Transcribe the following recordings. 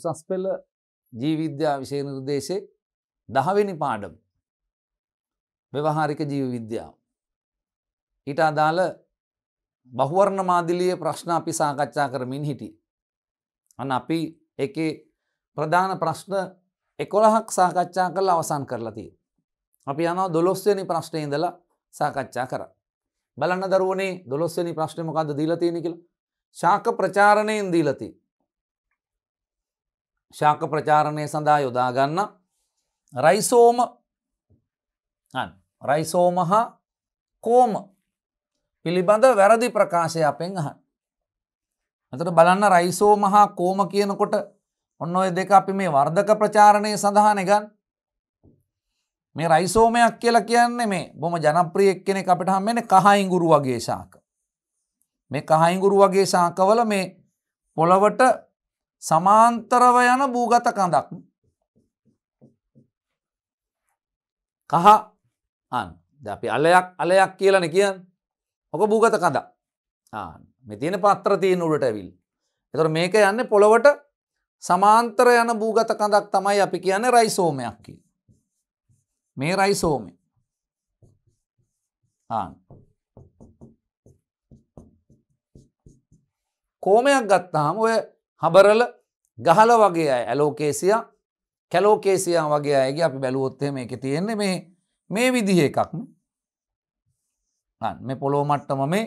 උසස් පෙළ ජීවිද්‍යා විෂය නිර්දේශේ දහවෙනි පාඩම් ව්‍යවහාරික ජීව විද්‍යාව. ඊට අදාළ බහුවර්ණ මාදිලිය ප්‍රශ්න අපි සාකච්ඡා කරමින් හිටි. අන අපි එකේ ප්‍රධාන ප්‍රශ්න එකොළහක් සාකච්ඡා කළ අවසන් කරලතිය. අපි යනවා දොළොස්වනි ප්‍රශ්නය ඉඳලා සාකච්ඡා කර. බලන්න දරුවනේ දොළොස්වනි ප්‍රශ්නමකද දීලතියනි කියලා ශාක ප්‍රචාරණයෙන් දීලතිී ශාක ප්‍රචාරණය සඳහා යොදාගන්න රයිසෝම රයිසෝම හා කෝම පිළිබඳ වැරදි ප්‍රකාශය අපෙන් අහන්. ඇතට බලන්න රයිසෝම හා කෝම කියනකොට ඔන්න ඔය දෙක අපි මේ වර්ධක ප්‍රචාරණය සඳහා නිගන් මේ රයිසෝමයක් කියලා කියන්නේ මේ බොම ජනප්‍රියක් කෙනෙ අපිට හම් මෙන කහයිගුරු වගේ ශාක. මේ කහයිගුරු වගේ ශාකවල මේ පොළවට සමාන්තරව යන භූගත කඳක් කහ අන් අපි අලයක් අලයක් කියලන කියන් ඔක භූගත කඳ මෙතින පත්‍ර තියෙන උඩට ඇවිල් එතර මේක යන්න පොළොවට සමාන්තර යන භූගත කඳක් තමයි අපි කියන්න රයිසෝමයක් කිය මේ රයිසෝමය කෝමයක් ගත්තාම ඔය හබරල ගහල වගේ ඇලෝකේසිය කැලෝකේසියා වගේ අයගේ අපි බැලුවොත්තේ මේක තියෙන්නේ මේ මේ විදිහ එකක්ම මේ පොලෝ මට්ටම මේ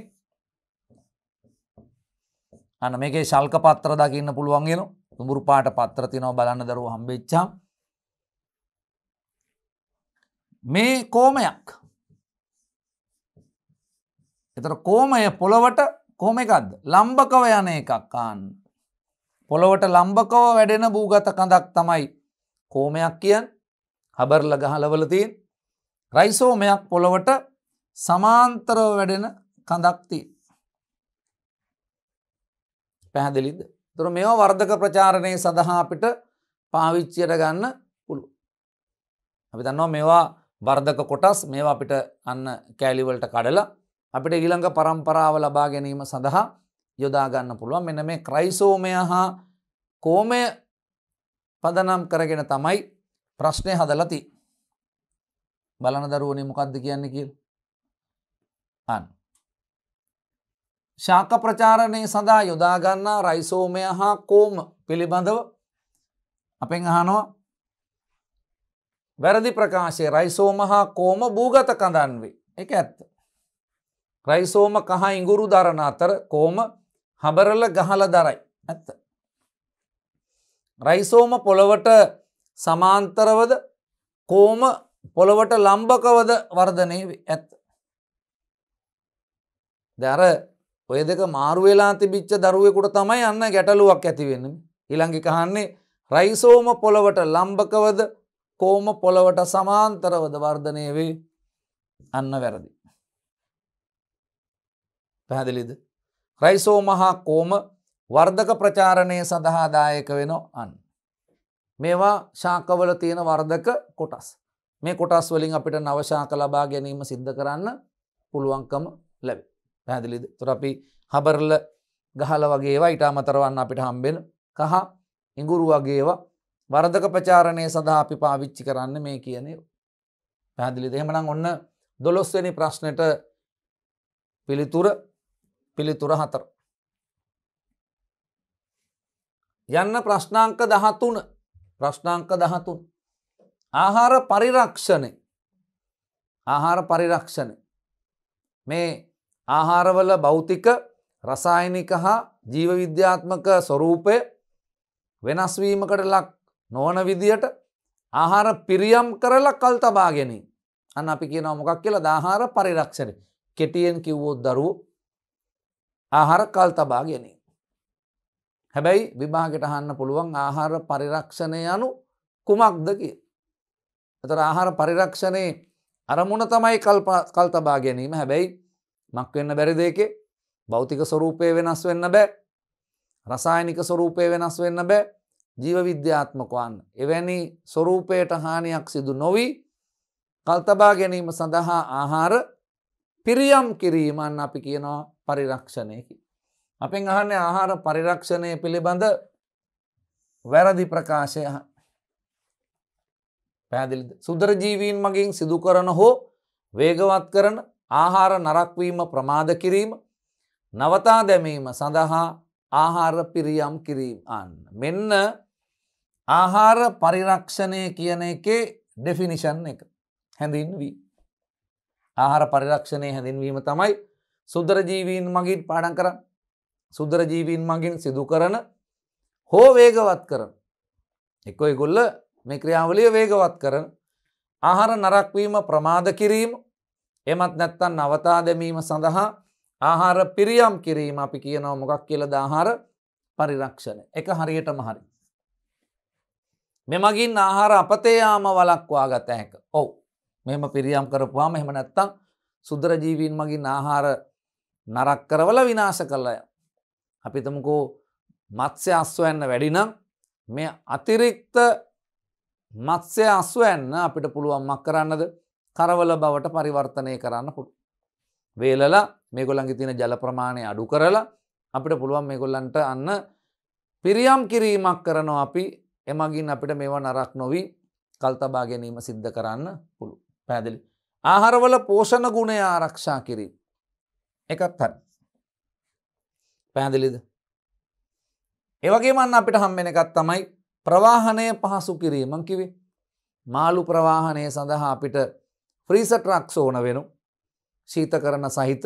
අන්න මේක ශල්ක පත්‍ර දකින්න පුළුවන්ගෙන තුඹුරු පාට පත්‍ර තිනව බලන්න දරුව හම්බෙච්චා මේ කෝමයක් එතට කෝමය පොළොවට කොම එකක්ද ලම්බකව යන එකක් කාන්න පොළොවට ලම්බකව වැඩෙන භූගත කඳක් තමයි කෝමයක් කියන් හබරල ගහලවලතින් රයිසෝමයක් පොළොවට සමාන්තරව වැඩෙන කඳක්ති පැහැදිලිද තුර මෙෝ වර්ධක ප්‍රචාරණය සඳහා අපිට පාවිච්චියට ගන්න පුළු අපි දන්නවා මේවා වර්ධක කොටස් මේවා අපිට අන්න කෑලිවලට කඩලා අපිට ඊළඟ පරම්පරාව ලබා ගැනීම සඳහා යොදාගන්න පුළුවන් මෙන මේ ක්‍රයිසෝමය හා කෝමය පදනම් කරගෙන තමයි ප්‍රශ්නය හදලති බලන දරුවනේ මොකක්ද කියන්න කිය අන් ශාක ප්‍රචාරණය සඳහා යොදාගන්නා රයිසෝමය හා කෝම පිළිබඳව අපෙන් අහනවා වැරදි ප්‍රකාශය රයිසෝම හා කෝම භූගත කඳන්වේ එක ඇත්ත. රයිසෝම කහ ඉඟුරු දරණ අතර කෝම හබරල ගහල දරයි ඇත්ත. රයිසෝම පොළවට සමාන්තරවද කෝම පොළොවට ලම්භකවද වර්ධනය ඇත්ත. දැර ඔය දෙක මාරුවෙලා තිබිච්ච දරුවෙකුට තමයි යන්න ගැටලුවක් ඇතිවෙන්න. ඉළඟි කහන්නේ රයිසෝම පොළොවට ලම්භකවද කෝම පොළොවට සමාන්තරවද වර්ධනය වේ අන්න වැරදි. පැහැදිලිද? රයිසෝම හා කෝම වර්ධක ප්‍රචාරණය සඳහාදායක වෙන අන්. මේවා ශාකවල තියෙන වර්ධක කොටස්. මේ කොටස් වලින් අපිට නවශාක ලබා ගැනීම සිද්ධ කරන්න පුළුවන්කම ලැබ. පැදිලිද තුරපි හබරල ගහල වගේවා ඉට අමතරවන්න අපිට හම්බෙන කහ ඉඟුරු වගේවා වරදක ප්‍රචාරණය සඳහා අපි පාවිච්චි කරන්න මේ කියනේ. පැදිලි දෙහෙමනම් ඔන්න දොළොස්වැනි ප්‍රශ්නයට පිළිතුර පිළිතුර හතර. යන්න ප්‍රශ්නාංක දහතුන ප්‍රශ්නාංක දහතුන්. ආහාර පරිරක්ෂණය ආහාර පරිරක්ෂණය මේ ආහාරවල භෞතික රසායනික හා ජීවවිද්‍යාත්මක ස්වරූපය වෙනස්වීමකට ලක් නොවන විදියට ආහාර පිරියම් කරලා කල් තබාගෙනී අන්න අපි කියනව මොකක් කියලා දාහාර පරිරක්ෂණය කෙටියෙන් කිව්වොත් දරුවෝ ආහාරකල් තබා ගැනීම. හැබැයි විභාගෙට අහන්න පුළුවන් ආහාර පරිරක්ෂණය යනු කුමක්ද කිය. එතර ආහාර පරිරක්ෂණයේ අරමුණ තමයි කල් තබා ගැනීම හැබැයි මක් වෙන්න බැරි දෙකේ භෞතික ස්වරූපය වෙනස් වෙන්න බෑ රසායනික ස්වරූපය වෙනස් වෙන්න බෑ ජීව විද්‍යාත්මකවන්න. එවැනි ස්වරූපයට හානියක් සිදු නොවී කල්තබා ගැනීම සඳහා ආහාර පිරියම් කිරීමන් අපි කියනවා පරිරක්ෂණයකි. අපෙන් අහන්නේ ආහාර පරිරක්ෂණය පිළිබඳ වැරදි ප්‍රකාශය පැදිලිද සුදරජීවීන් මගින් සිදු කරන හෝ වේගවත් කරන ආහාර නරක්වීම ප්‍රමාද කිරීම නවතා දැමීම සඳහා ආහාර පිරියම් කිරීම අන්න. මෙන්න ආහාර පරිරක්ෂණය කියන එකේ ඩෙෆිනිෂන් එක හැඳින් වී. ආහාර පරිරක්ෂණය හැඳින්වීම තමයි සුද්දරජීවීන් මගින් පාඩන් කරන්න සුද්දරජීවීන් මගින් සිදු කරන හෝ වේගවත් කරන. එකොයි ගොල්ල මේ ක්‍රියාවලිය වේගවත් කරන ආහාර නරක්වීම ප්‍රමාද කිරීම එමත් නැත්තන් නවතා දැමීම සඳහා ආහාර පිරියම් කිරීම අපි කියනව මොකක් කියල දාහාර පරිරක්ෂණ එක හරියටම හරි. මෙමගින් ආහාර අපතයාම වලක්වා ගත හැක ඔවු මෙම පිරියම් කරපුවාම එහම නැත්තං සුදරජීවීන් මගින් ආහාර නරක් කරවල විනාශ කරලය. අපිතමකෝ මත්ස්‍ය අස්වඇන්න වැඩිනම් මේ අතිරික්ත මත්ස්‍ය අස්වඇන්න අපිට පුළුවන් මක් කරන්නද කරවල බවට පරිවර්තනය කරන්න පුළ. වේලලා මේගොල්ලන්ගි තින ජල ප්‍රමාණය අඩු කරලා අපිට පුළුවන් මේගොල්ලන්ට අන්න පිරියම් කිරීමක් කරනවා අපි එමගින් අපිට මේවා නරක් නොවී කල්තබා ගැනීම සිද්ධ කරන්න පුළු පැදිලි. ආහරවල පෝෂණ ගුණය ආරක්ෂා කිරීම. එකත් හරි පැහැදිලිද ඒවගේමන්න අපිට හම්බෙන එකත් තමයි ප්‍රවාහනය පහසු කිරීමං කිවේ මාළු ප්‍රවාහනය සඳහා අපිට ෆ්‍රීස ට්‍රක්ස් ඕන වෙනු ශීත කරන සහිත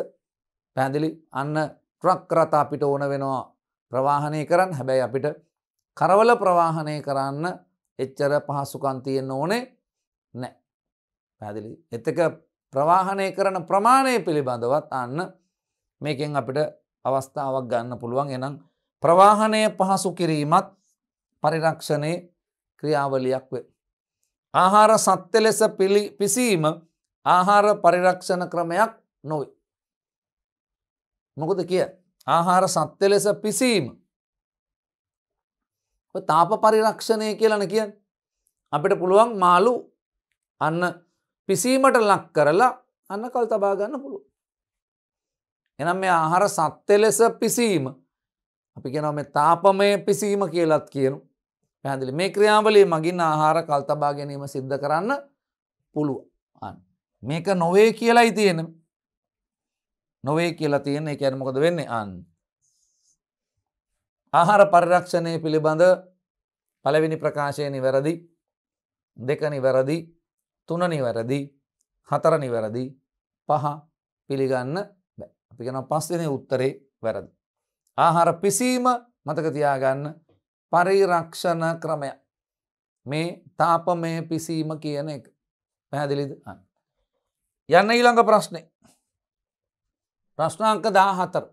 පැදිලි අන්න ට්‍රක් රත අපිට ඕන වෙනවා ප්‍රවාහනය කරන්න හැබැයි අපිට කරවල ප්‍රවාහනය කරන්න එච්චර පහසුකන්තියෙන් ඕනේ නෑ පැදිලි එතක ප්‍රවාහනය කරන ප්‍රමාණය පිළිබඳවත් අන්න මේකෙන් අපිට අවස්ථාවක් ගන්න පුළුවන් එනම් ප්‍රවාහනය පහසු කිරීමත් පරිරක්ෂණය ක්‍රියාවලියක් වේ. ආහාර සත්‍ය ලෙස පිසීම ආහාර පරිරක්ෂණ ක්‍රමයක් නොවේ. මොකද කිය ආහාර සත්‍ය ලෙස පිසීම තාප පරිරක්ෂණය කියලන කියන් අපිට පුළුවන් මාලු අන්න පිසීමට ලක් කරලා අන්න කල් තබාගන්න පුළුව එනම් මේ ආහාර සත්‍ය ලෙස පිසීම අපි කෙනව මේ තාපමය පිසීම කියලත් කියනු පැහැදිලි මේ ක්‍රියාවලේ මගින් ආහාර කල්තබා ගැනීම සිද්ධ කරන්න පුළුවන් මේක නොවේ කියලායි තියෙන නොවේ කියලා තියෙන්නේ කැනමොකද වෙන්නේ අන් ආහාර පරිරක්ෂණය පිළිබඳ පළවෙනි ප්‍රකාශයනි වැරදි දෙකනි වැරදි තුනනි වැරදි හතරනි වැරදි පහ පිළිගන්න අපි කියන පස්වෙනි උත්තරේ වැරදි. ආහාර පිසීම මතක තියාගන්න පරිරක්ෂණ ක්‍රමය. මේ තාපමය පිසීම කියන එක. පැහැදිලිද යන්න ඊළඟ ප්‍රශ්නය. ප්‍රශ්නාංක දාහතර.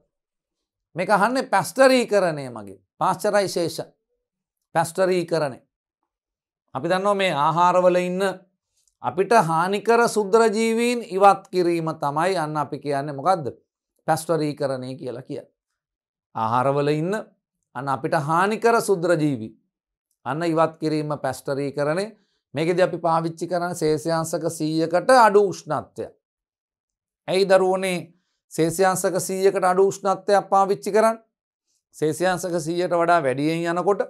මේක අහන්නේ පැස්ටරී කරණය මගේ පාස්චරයිශේෂ පැස්ටරී කරණය. අපි දන්නෝ මේ ආහාරවල ඉන්න අපිට හානිකර සුද්‍රජීවීන් ඉවත් කිරීම තමයි අන්න අපි කියන්නේ මොකක්ද. පැස්ටරීකරණය කියලා කිය. ආහාරවල ඉන්න අන්න අපිට හානිකර සුද්‍රජීවි. අන්න ඉවත් කිරීම පැස්ටරී කරනේ මේකෙද අපි පාවිච්චි කරන සේෂයන්සක සීයකට අඩු උෂ්ණත්වය. ඇයි දරුවනේ සේෂයන්සක සීයකට අඩු උෂ්ණත්වයක් පාවිච්චි කරන්න සේෂයන්සක සීයට වඩා වැඩියෙන් යනකොට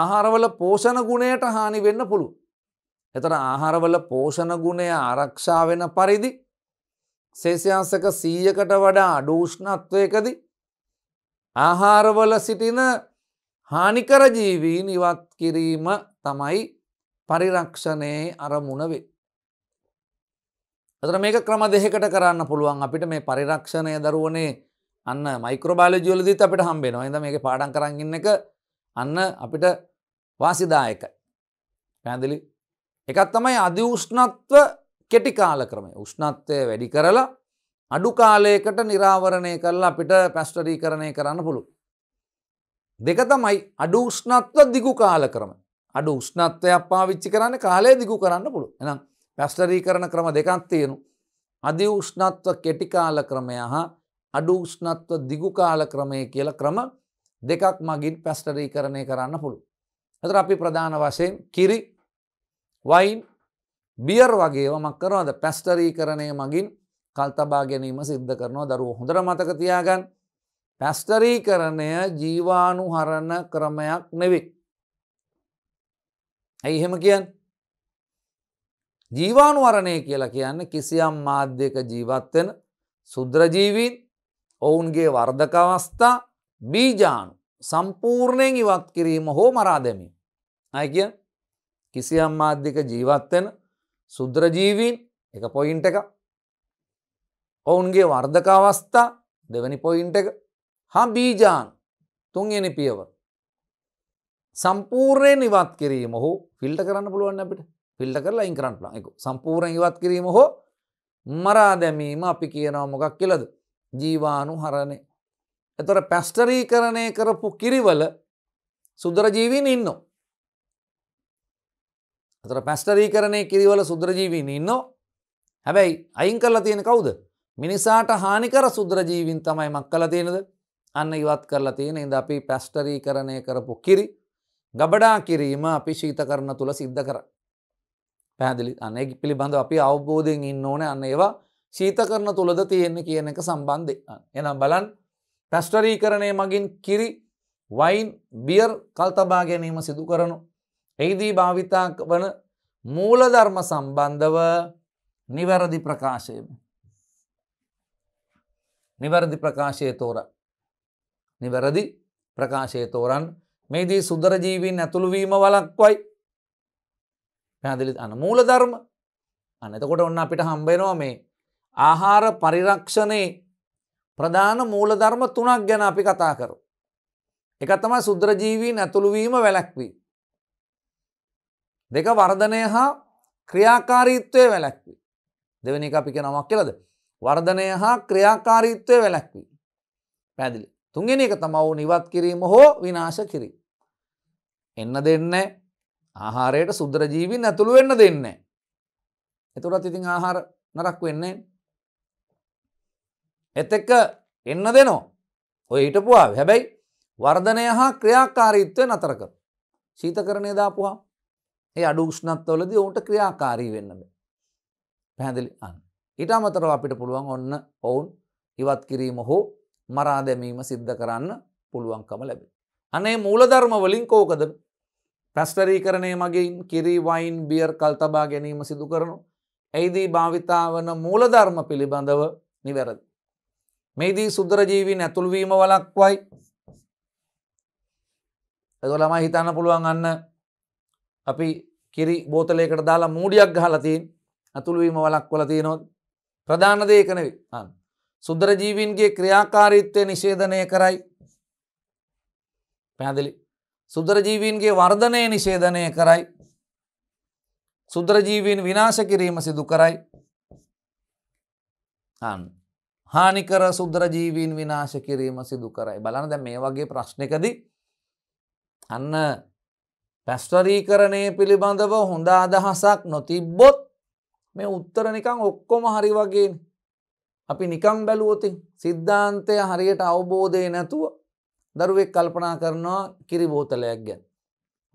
ආහාරවල පෝෂණ ගුණයට හානි වෙන්න පුළු. එතන ආහාරවල පෝෂණ ගුණය ආරක්ෂා වෙන පරිදි සේෂයංසක සීයකට වඩා අඩූෂ්ණත්වයකදී ආහාරවල සිටින හානිකර ජීවීන් ඉවත් කිරීම තමයි පරිරක්ෂණයේ අරමුණ වේ. ඇතර මේක ක්‍රම දෙහෙකට කරන්න පුළුවන් අපිට මේ පරිරක්ෂණය දරුවනේ අන්න මයිකරබාලජියලදීත් අපිට හම්බෙනවා එද මේක පාඩන් කරගන්න එක අන්න අපිට වාසිදායකයි. පැදිලි එකත් තමයි අධිෂ්ණත්ව කෙටිකාල ක්‍රමය උෂ්ණත්වය වැඩි කරලා අඩු කාලයකට නිරාවරණය කරලා අපිට පැස්ටරී කරණය කරන්න පුළු. දෙක තමයි අඩු උෂ්ණත්ව දිගු කාල ක්‍රම අඩු උෂ්ණත්වයක් පාවිච්චි කරන්න කාලය දිගු කරන්න පුළු එනම් පැස්ටරී කරන ක්‍රම දෙකක් තියෙනු. අධි උෂ්ණත්ව කෙටිකාල ක්‍රමය හා අඩු උෂ්ණත්ව දිගුකාල ක්‍රමය කියල ක්‍රම දෙකක් මගින් පැස්ටරී කරණය කරන්න පුළු. ඇතර අපි ප්‍රධාන වශයෙන් කිරි වයින් බියර් වගේව මක් කරනවද පැස්ටරී කරණය මගින් කල්තබා ගැනීම සිද්ධ කරනවා දරුව හොඳර මතක තියාගන් පැස්ටරී කරණය ජීවානු හරණ ක්‍රමයක් නෙවෙක්. ඇයි එහෙම කියන් ජීවානු වරණය කියලා කියන්න කිසියම් මාධ්‍යක ජීවත්වෙන සුද්‍රජීවීන් ඔවුන්ගේ වර්ධක අවස්ථා බීජානු සම්පූර්ණයෙන් ඉවත් කිරීම හෝ මරාදැමී. අය කිය කිසියම් මාධ්‍යක ජීවත්වෙන සුද්‍රජීවීන් එක පොයින්ට එක ඔවුන්ගේ වර්ධක අවස්ථා දෙවැනි පොයින්ට එක හා බීජාන් තුන්ගෙන පියව සම්පූර්ණයෙන් ඉවත් කිරීම හෝ ෆිල්ට කරන්න පුළුවන් අපිට ෆිල්ට කරලා ඉන් කරන්න ලා එක සම්පූර්ණ ඉවත් කිරීම හෝ මරා දැමීම අපි කියනවා මොකක් කියලද ජීවානු හරණය එතොට පැස්ටරීකරණය කරපු කිරිවල සුදරජීවීන් ඉන්නවා අතර පැස්ටරීකරණය කිරිවල සුද්‍රජීවීන් ඉන්නෝ හැබැයි අයින් කරලා තියෙන කවුද මිනිසාට හානිකර සුද්‍රජීවින් තමයි මක් කල තියෙනද අන්න ඉවත් කරලා තියෙන ඉඳ අපි පැස්ටරී කරණය කරපු කිරි ගබඩා කිරීම අපි ශීත කරන තුළ සිද්ධ කර පැදිලි අනෙ පිළිබඳ අපි අවබෝධයෙන් ඉන්න ඕන අන්න ඒවා ශීත කරන තුළද තියෙන්නේ කියන එක සම්බන්ධය එනම් බලන් පැස්ටරීකරණය මගින් කිරි වයින් බියර් කල්තබා ගැනීම සිදු කරනු එහිදී භාවිතා වන මූලධර්ම සම්බන්ධව නිවැරදි ප්‍රකාශය. නිවැරදි ප්‍රකාශය තෝර. නිවැරදි ප්‍රකාශය තෝරන් මේදී සුදරජීවීන් ඇතුළුවීම වලක්වයි. පැදිලි අන මූලධර්ම අනතකොට ඔන්න අපිට හම්බෙනවා මේ ආහාර පරිරක්ෂණයේ ප්‍රධාන මූලධර්ම තුනක් ගැන අපි කතා කරු. එක තමයි සුද්‍රජීවීන් ඇතුළුවීම වැලැක්වී. දෙක වර්ධනය හා ක්‍රියාකාරීත්වය වැලැක්වී. දෙවැනි එක අපික නමක් කියලද. වර්ධනය හා ක්‍රියාකාරීත්වය වැලැක්වී. පැදිලි. තුන්ගෙන එක තමවු නිවත් කිරීම හෝ විනාශ කිරී. එන්න දෙන්න ආහාරයට සුද්‍රජීවින් ඇතුළු වෙන්න දෙන්න. එතුරත් ඉතින් ආහාර නරක් වෙන්නේ. එතෙක්ක එන්න දෙනෝ ඔය හිටපුවා හැබැයි වර්ධනය හා ක්‍රියාකාරීත්වය නතරක. ශීතකරණය දාපුහා ඒ අඩු උෂ්ණත්වලද ඔවුන්ට ක්‍රියාකාරී වෙන්න බෑ. පැහැදිලි අන්න. ඊට අමතරව අපිට පුළුවන් ඔන්න ඔවුන් ඉවත් කිරීම හෝ මරා දැමීම සිද්ධ කරන්න පුළුවන්කම ලැබේ. අනේ මූලධර්ම වලින් කෝකද ප්‍රස්ටරීකරණය මගින් කිරි වයින් බියර් කල්තබා ගැනීම සිදු කරනු. ඇයිදී භාවිතාවන මූලධර්ම පිළිබඳව නිවැරදි. මෙයිදී සුද්දරජීවීන් ඇතුළවීම වලක්වයි. ඇතුළමයි හිතන්න පුළුවන් අන්න අපි කිරි බෝතලයකට දාලා මූඩියක් ගහලතින් ඇතුළුවීම වලක් වලතියනොත් ප්‍රධානදය කනවි අන්. සුද්දරජීවීන්ගේ ක්‍රියාකාරීත්වය නිශේධනය කරයි පැදිලි. සුද්දරජීවීන්ගේ වර්ධනය නිශේධනය කරයි. සුද්‍රජීවීන් විනාශ කිරීම සිදු කරයි. අන්. හානිකර සුද්‍රජීවීන් විනාශ කිරීම සිදු කරයි බලන දැ මේ වගේ ප්‍රශ්නකදී අන්න පැස්ටරීකරණය පිළිබඳව හොඳ අදහසක් නොතිබ්බොත් මේ උත්තර නිකං ඔක්කොම හරි වගේ අපි නිකම් බැලුවොතින් සිද්ධාන්තය හරියට අවබෝධය නැතුව දරුවෙක් කල්පනා කරනවා කිරි බෝතලයක් ගැන්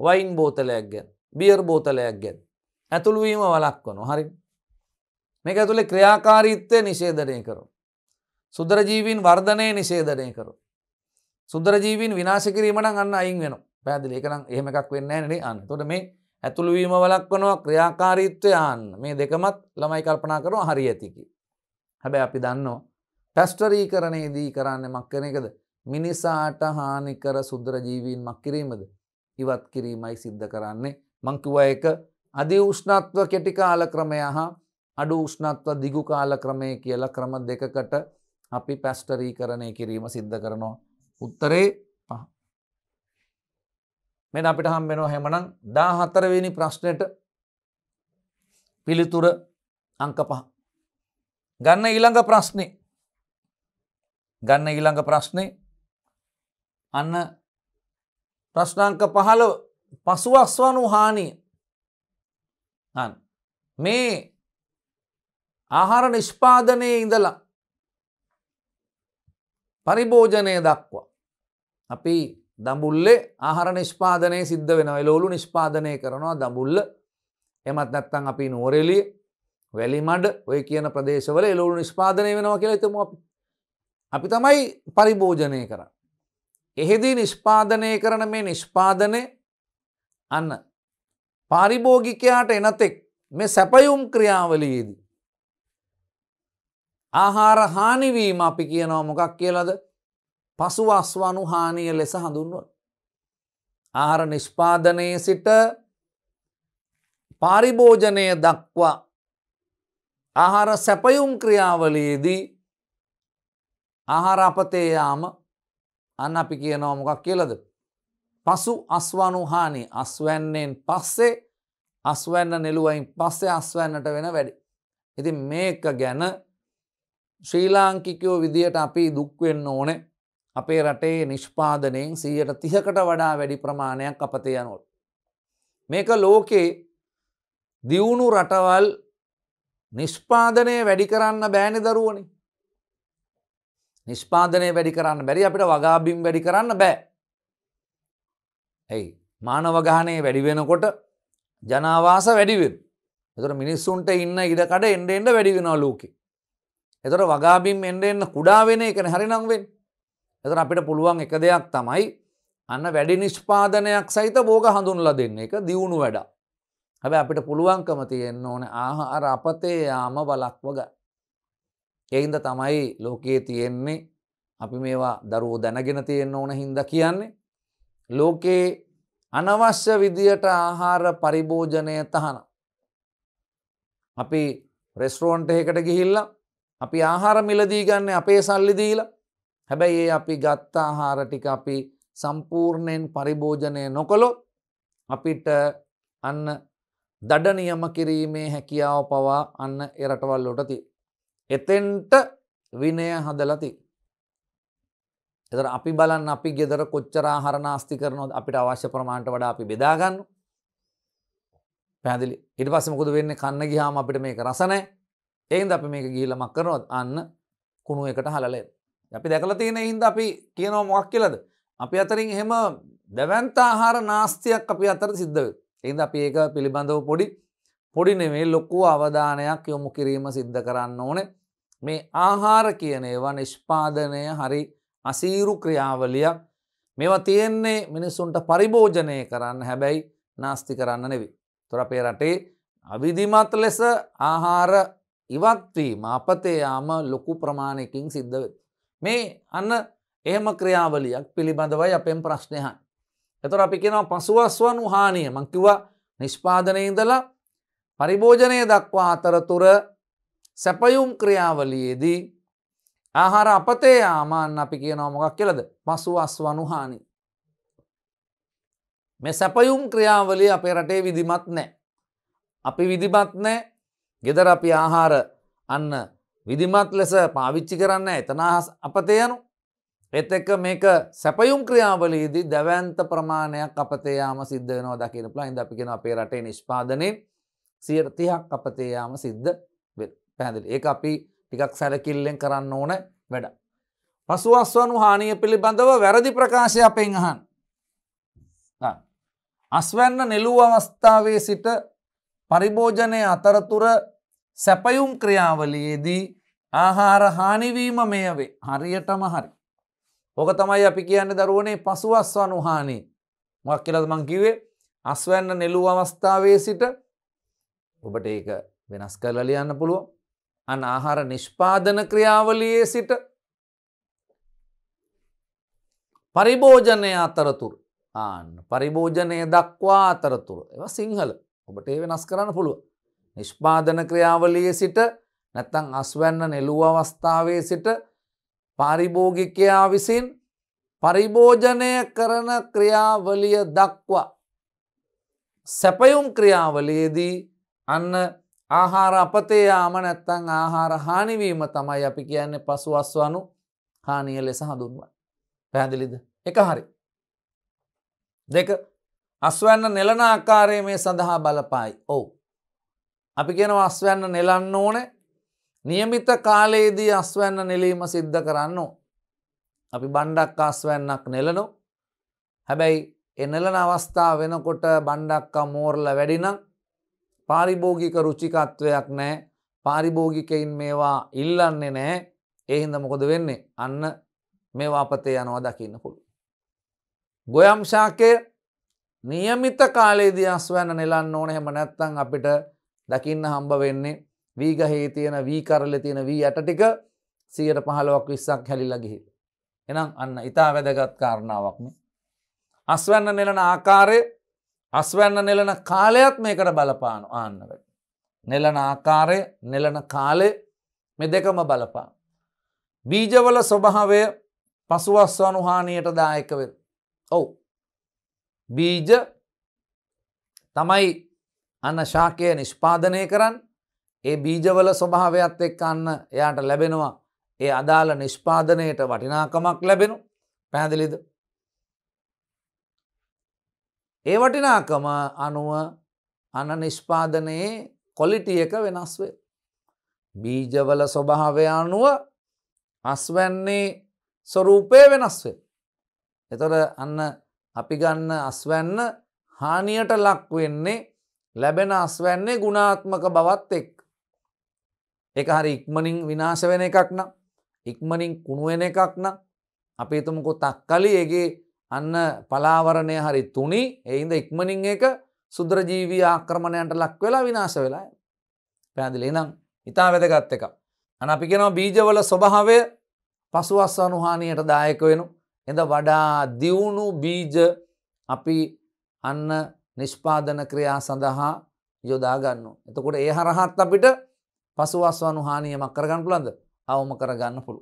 වයින් බෝතලයක් ගැන් බියර් බෝතලයක් ගැන් ඇතුළුවීම වලක්වනු හරි මේක ඇතුළේ ක්‍රියාකාරීත්වය නිශේධනය කරු සුදරජීවීන් වර්ධනය නිශේධනය කරු සුදරජීවීන් විනාශකිරීමට අන්න අයින් වෙනවා පැදිලි එකනම් එහෙම එකක් වෙන්න නේ අන්න තොට මේ ඇතුළුවීම වලක්වනවා ක්‍රියාකාරීත්වය යන්න මේ දෙකමත් ළමයි කල්පනා කරන හරි ඇතිකි. හැබැ අපි දන්නවා පැස්ටරී කරණයේදී කරන්න මක්කන එකද මිනිසාට හානිකර සුද්‍රජීවීන් මක්කිරීමද ඉවත් කිරීමයි සිද්ධ කරන්නේ මංකිව එක අධි උෂ්ණත්ව කෙටිකාල ක්‍රමය හා අඩු උෂ්ණත්ව දිගු කාල ක්‍රමය කියලා ක්‍රම දෙකකට අපි පැස්ටරී කරණය කිරීම සිද්ධ කරනවා. උත්තරේ මෙ අපිට හම් වෙනවා හැමනම් දා හතරවෙනි ප්‍රශ්නයට පිළිතුර අංකපහ. ගන්න ඊළඟ ප්‍රශ්නය ගන්න ඊළඟ ප්‍රශ්නය අන්න ප්‍රශ්නාංක පහළ පසු අස්වනු හානිය මේ ආහාර නිෂ්පාදනය ඉඳලා පරිභෝජනය දක්වා අපි දඹුල්ලේ ආහාර නිෂ්පාදනය සිද්ධ වෙනවා එලෝලු නිෂ්පාදනය කරනවා දඹුල්ල එමත් නැත්තං අපි නුවරෙලිය වැලිමඩ ඔය කියන ප්‍රදේශවල එලෝලු නිෂ්පාදනය වෙනවා කියලා එතම අපි. අපි තමයි පරිභෝජනය කර. එහිදී නිෂ්පාදනය කරන මේ නිෂ්පාදනය අන්න පාරිභෝගිකයාට එනතෙක් මේ සැපයුම් ක්‍රියාවලයේදී. ආහාර හානිවීම අපි කියනවා මොකක් කියලද පසු අස්වනු හානිය ලෙස හඳුන්වන. ආහාර නිෂ්පාදනයේ සිට පාරිභෝජනය දක්වා ආහාර සැපයුම් ක්‍රියාවලයේදී ආහාර අපතේ යාම අන්න අපි කියනවා මොකක් කියලද. පසු අස්වනු හානි අස්වැන්නෙන් පස්සේ අස්වැන්න නෙළුවයින් පස්සේ අස්වැන්නට වෙන වැඩි. ඉති මේක ගැන ශ්‍රී ලාංකිකයෝ විදියට අපි දුක්වෙන්න ඕනේ අපේ රටේ නිෂ්පාදනයෙන් සීයට තිහකට වඩා වැඩි ප්‍රමාණයක් අපතේ යනොට. මේක ලෝකේ දියුණු රටවල් නිෂ්පාදනය වැඩි කරන්න බෑනි දරුවනි. නිෂ්පාදනය වැඩි කරන්න බැරි අපිට වගාබිම් වැඩි කරන්න බෑ. ඇයි මානවගානය වැඩිවෙනකොට ජනවාස වැඩිවෙන්. එතට මිනිස්සුන්ට ඉන්න ඉඩකඩ එන්ඩ එන්ඩ වැඩිවෙනවා ලෝකෙ. එතොට වගාබිම් එන්ඩ එන්න කුඩාවෙන එක හරිනංවෙන්. එතන අපිට පුළුවන් එක දෙයක් තමයි අන්න වැඩි නිෂ්පාදනයක් සහිත බෝග හඳුන්ල දෙන්න එක දියුණු වැඩ. හැබැ අපිට පුළුවන්කම තියෙන්න්න ඕන ආහාර අපතේ යාම බලක්වග. එයින්ද තමයි ලෝකයේ තියෙන්නේ අපි මේවා දරුවෝ දැනගෙන තියෙන්න ඕන හින්ද කියන්නේ. ලෝකයේ අනවශ්‍ය විදියට ආහාර පරිභෝජනය තහන. අපි රෙස්ටරෝන්ට එකට ගිහිල්ලා අපි ආහාර මිලදී ගන්න අපේ සල්ලි දීලා හැබැයි ඒ අපි ගත්තා ආහාර ටික අපි සම්පූර්ණයෙන් පරිභෝජනය නොකළොත් අපිට අන්න දඩ නියම කිරීමේ හැකියාව පවා අන්න ඒ රටවල් වලට තියෙන. එතෙන්ට විනය හදලා තියෙන. එතන අපි බලන්න අපි ගෙදර කොච්චර ආහාර නාස්ති කරනවද අපිට අවශ්‍ය ප්‍රමාණයට වඩා අපි බෙදා ගන්න. පැහැදිලි. ඊට පස්සේ මොකද වෙන්නේ කන්න ගියාම අපිට මේක රස නැහැ. ඒ හින්දා අපි මේක ගිහිල්ලා මක් කරනවද අන්න කුණු එකට හලලා එන. අපි දැකල තියෙන හින්ද අපි කියනව මොක් කියලද. අපි අතරින් එහෙම දැවන්ත ආහාර නාස්තියක් අපි අතර සිද්ධව. එහින්ද අපි ඒක පිළිබඳව පොඩි පොඩි නෙමේ ලොකු අවධානයක් යොමු කිරීම සිද්ධ කරන්න ඕනේ. මේ ආහාර කියන ඒවා නිෂ්පාදනය හරි අසීරු ක්‍රියාවලියක් මේවා තියෙන්නේ මිනිස්සුන්ට පරිභෝජනය කරන්න හැබැයි නාස්ති කරන්න නෙවි. තොර අපේ රටේ අවිධිමත් ලෙස ආහාර ඉවත්වීම අපතයාම ලොකු ප්‍රමාණයකින් සිද්ධවෙත්. මේ අන්න එහෙම ක්‍රියාවලියක් පිළිබඳවයි අපෙන් ප්‍රශ්නයහන්. එතොර අපි කෙනවා පසුවස්වන් වහානිය මංකිව නිෂ්පාදනයඉදලා පරිභෝජනය දක්වා අතරතුර සැපයුම් ක්‍රියාවලියේදී ආහාර අපතේ ආමාන් අපි කියනවා මොකක් කියලද පසු අස්වනුහානි. මෙ සැපයුම් ක්‍රියාවලිය අපේ රටේ විදිමත් නෑ. අපි විදිමත් නෑ ගෙදර අපි ආහාර අන්න විදිමත් ලෙස පාවිච්චි කරන්න එතනහස් අපතේ යනු. එත් එක්ක මේක සැපයුම් ක්‍රියාවලයේදී දැවන්ත ප්‍රමාණයක් අපතේයාම සිද්ධ වෙනවා දකින පුළා ඉඳ අපිගෙන අපේ රටේ නිෂ්පාදනය සියර්තිහක් අපතේයාම සිද්ධ පැදිලි. ඒ අපි ටිකක් සැලකිල්ලෙන් කරන්න ඕන වැඩ. පසු අස්වනු හානිය පිළිබඳව වැරදි ප්‍රකාශය අපෙන් අහන්. අස්වැන්න නෙලූ අවස්ථාවේ සිට පරිභෝජනය අතරතුර සැපයුම් ක්‍රියාවලියේදී ආහාර හානිවීම මේ වේ හරියටම හරි. ඕක තමයි අපි කියන්න දරුවනේ පසුවස්වනු හානී මොක් කියලද මං කිවේ අස්වැන්න නෙලූ අවස්ථාවේ සිට ඔබට ඒක වෙනස් කරලා ලියන්න පුළුව අන ආහාර නිෂ්පාදන ක්‍රියාවලියේ සිට පරිභෝජනය අතරතුර ආන්න පරිභෝජනය දක්වා අතරතුර එ සිංහල ඔබට ඒ වෙනස් කරන්න පුළුව නිෂ්පාදන ක්‍රියාවලිය සිට නැත්තං අස්වැන්න නෙළුව අවස්ථාවේ සිට පරිභෝගිකයා විසින් පරිභෝජනය කරන ක්‍රියාවලිය දක්වා. සැපයුම් ක්‍රියාවලයේදී අන්න ආහාර අපතේ යාම නැත්තං ආහාර හානිවීම තමයි අපි කියන්නේ පසු අස්වනු හානිය ලෙස හඳුන්ව. පැහැදිලිද එක හරි. දෙක අස්වන්න නෙලන ආකාරය මේ සඳහා බලපායි ඔවු. අපි කියන අස්වැන්න නෙලන්න ඕනේ නියමිත කාලයේදී අස්වැන්න නෙලීම සිද්ධ කරන්න. අපි බණ්ඩක් අස්වැන්නක් නෙලනු. හැබැයි එනලන අවස්ථා වෙනකොට බණ්ඩක්කා මෝර්ල වැඩිනම් පාරිභෝගික රුචිකත්වයක් නෑ පාරිභෝගිකයින් මේවා ඉල්ලන්නේ නෑ එහින්ද මොකොද වෙන්නේ අන්න මේ අපතේ යනවා දකින්න පුළු. ගොයම් ශාකය නියමිත කාලේදී අස්වැන්න නෙලන්න ඕන හෙම නැත්තං අපිට දකින්න හම්බ වෙන්නේ වීගහේ තියෙන වී කරල තියෙන වී ඇට ටික සියයට පහළොවක් විස්සක් හැලිලා ගිහි. එනම් අන්න ඉතා වැදගත් කාරණාවක්ම. අස්වැන්න නෙලන ආකාරය අස්වැන්න නෙලන කාලයක් මේකට බලපානු ආන්නවට. නෙලන ආකාරය නෙලන කාලය මෙ දෙකම බලපා. බීජවල ස්වභාවය පසුවස්වනු හානියට දායකවෙ. ඔවු. බීජ තමයි අන්න ශාකය නිෂ්පාදනය කරන්න ඒ බීජවල ස්වභාවයක් එක් අන්න එයාට ලැබෙනවා ඒ අදාළ නිෂ්පාදනයට වටිනාකමක් ලැබෙනු පැහැදිලිද. ඒ වටිනාකම අනුව අන නිෂ්පාදනයේ කොලිටියක වෙනස්වේ. බීජවල ස්වභාවය අනුව අස්වැන්නේ ස්වරූපය වෙනස්වේ. එතොට අන්න අපි ගන්න අස්වැන්න හානියට ලක් වෙන්නේ ලැබෙන අස්වැන්නේ ගුණාත්මක බවත් එක්. එක හරි ඉක්මනින් විනාශ වෙන එකක් නම් ඉක්මනින් කුණුවෙන එකක් නම් අපි තුමකු තක්කලි ඒගේ අන්න පලාවරණය හරි තුනි එයින්ද ඉක්මනින් එක සුද්‍රජීවී ආක්‍රමණයන්ට ලක් වෙලා විනාශ වෙලා පැදිලි නම් ඉතා වැදගත් එක. අන අපි කෙනවා බීජවල ස්වභාවය පසුවස් අනුහානියට දායක වෙනු එඳ වඩා දියුණු බීජ අපි අන්න නිෂ්පාදන ක්‍රියා සඳහා යොදාගන්න. එතකොට ඒ හරහත් අපිට පසුවස්වනු හානියමක් කරගන්න පුළන්ද අවම කරගන්න පුළු.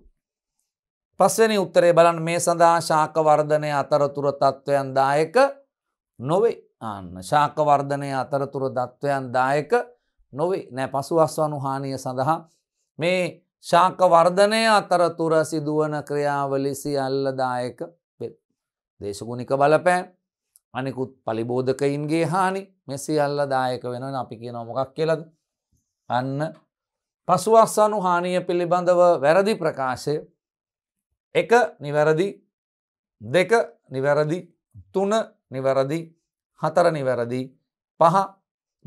පස්වනි උත්තරේ බලන් මේ සඳහා ශාකවර්ධනය අතරතුර තත්ත්වයන් දායක නොවේ අන්න ශාකවර්ධනය අතරතුර දත්වයන් දායක නොවේ නෑ පසුවස්වනු හානිය සඳහා මේ ශාකවර්ධනය අතරතුර සිදුවන ක්‍රියාවලිසි අල්ලදායක දේශගුණික බලපෑ අනෙකුත් පලිබෝධකයින්ගේ හානි මෙසි අල්ල දායක වෙන අපි කියන මොකක් කියලද අන්න පසුවස්සනු හානිය පිළිබඳව වැරදි ප්‍රකාශය එක නිවැරදි දෙක නිවැරදි තුන නිවැරදි හතර නිවැරදි පහ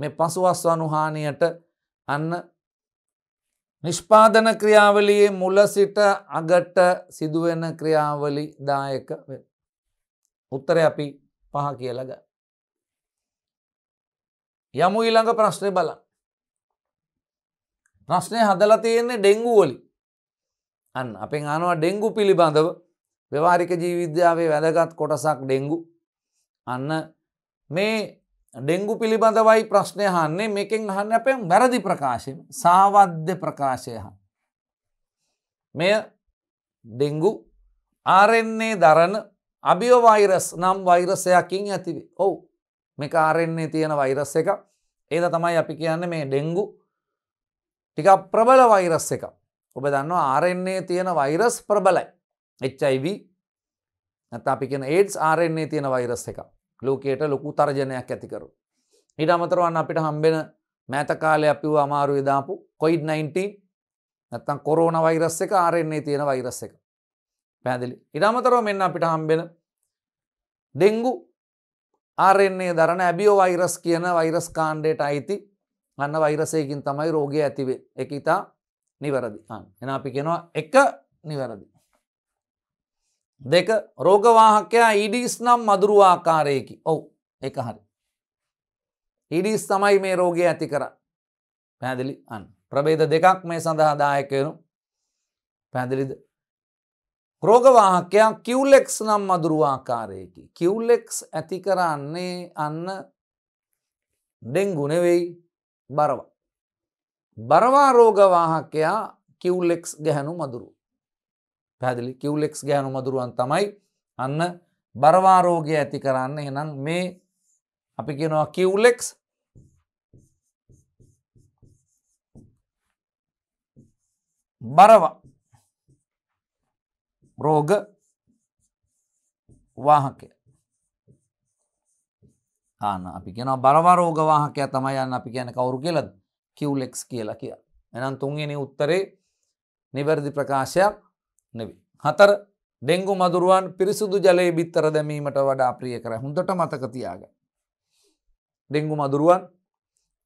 මේ පසුවස්වනු හානියට අන්න නිෂ්පාදන ක්‍රියාවලියේ මුල සිට අගට සිදුවෙන ක්‍රියාවලි දායක උත්තර අපි පහ කියලග. යමු ඊළඟ ප්‍රශ්නය බලන්. ප්‍රශ්නය හදලා තියෙන්නේ ඩෙංගුවලි අන්න අපේ අනවා ඩෙංගු පිළිබඳව ව්‍යවාරික ජීවිද්‍යාවේ වැදගත් කොටසක් ඩෙංගු අන්න මේ ඩෙංගු පිළිබඳවයි ප්‍රශ්නය හන්නේ මේකෙන් අහන්න අපෙන් වැරදි ප්‍රකාශයෙන් සාවද්‍ය ප්‍රකාශය හන්. මෙය ඩෙංගු ආරෙන්නේ දරන අබියෝවයිරස් නම් වෛරසයකින් ඇතිව ඔවු මේ කාරෙන්නේ තියෙන වෛරස් එක ඒද තමයි අපි කියන්න මේ ඩෙංගු ටික ප්‍රබල වෛරස් එක ඔබ දන්න ආරෙන්නේ තියෙන වෛරස් ප්‍රබලයි එච්චයිව නැත අපි කියෙන ඒඩ්ස් ආරෙන්නේ තියෙන වෛරස් එක ලෝකයට ලොකු තර්ජනයක් ඇතිකරු ඉඩ අමතරවන්න අපිට හම්බෙන මෑතකාලය අපිව අමාරු එදාපු කොයිඩ් 19 නැත්තම් කොරෝන වෛරස් එක ආරෙන්නේ තියෙන වෛරස් එක පැදිලි ඉඩමතරව මෙන්න අපිට හම්බෙන ඩෙංගු ආරෙන්නේ දරන ඇබියෝ වෛරස් කියන වෛරස් කාණ්ඩයට අයිති අන්න වෛරසයකින් තමයි රෝගය ඇතිවේ එක ඉතා නිවැරදි එන අපි කෙනවා එක නිවැරදි. දෙක රෝගවාහකයා ඉඩිස් නම් මදුරු ආකාරයකි ඔවු එක හරි. ඉඩිස් තමයි මේ රෝගය ඇති කර පැදිලි අන් ප්‍රබේද දෙකක් මේ සඳහා දායකයනු පැදිලිද රෝගවාහකයක් කිව්ලෙක්ස් නම් මදුරු ආකාරයකි. කිව්ලෙක්ස් ඇති කරන්නේ අන්න ඩෙංගුණෙවෙයි බරව. බරවා රෝගවාහකයා කිව්ලෙක්ස් ගැහැනු මදුරු. පැදිලි කිව්ලෙක්ස් ගෑනු මදුරුවන් තමයි අන්න බරවාරෝගය ඇති කරන්න එනම් මේ අපි කියෙනවා කිව්ලෙක්ස් බරවා රෝග වාහකය ආන අපි කියන බරවරෝග වාහකය තමයි යන්න අපි කියන කවුරු කියලද කිව්ලෙක්ස් කියලා කිය එනම් තුන්ගෙන උත්තරේ නිවැරදි ප්‍රකාශයක් නෙවි හතර ඩෙංගු මදුරුවන් පිරිසුදු ජලයේ බිත්තර දැමීමට වඩා ප්‍රිය කර හොඳට මතකතියාග. ඩෙංගු මදුරුවන්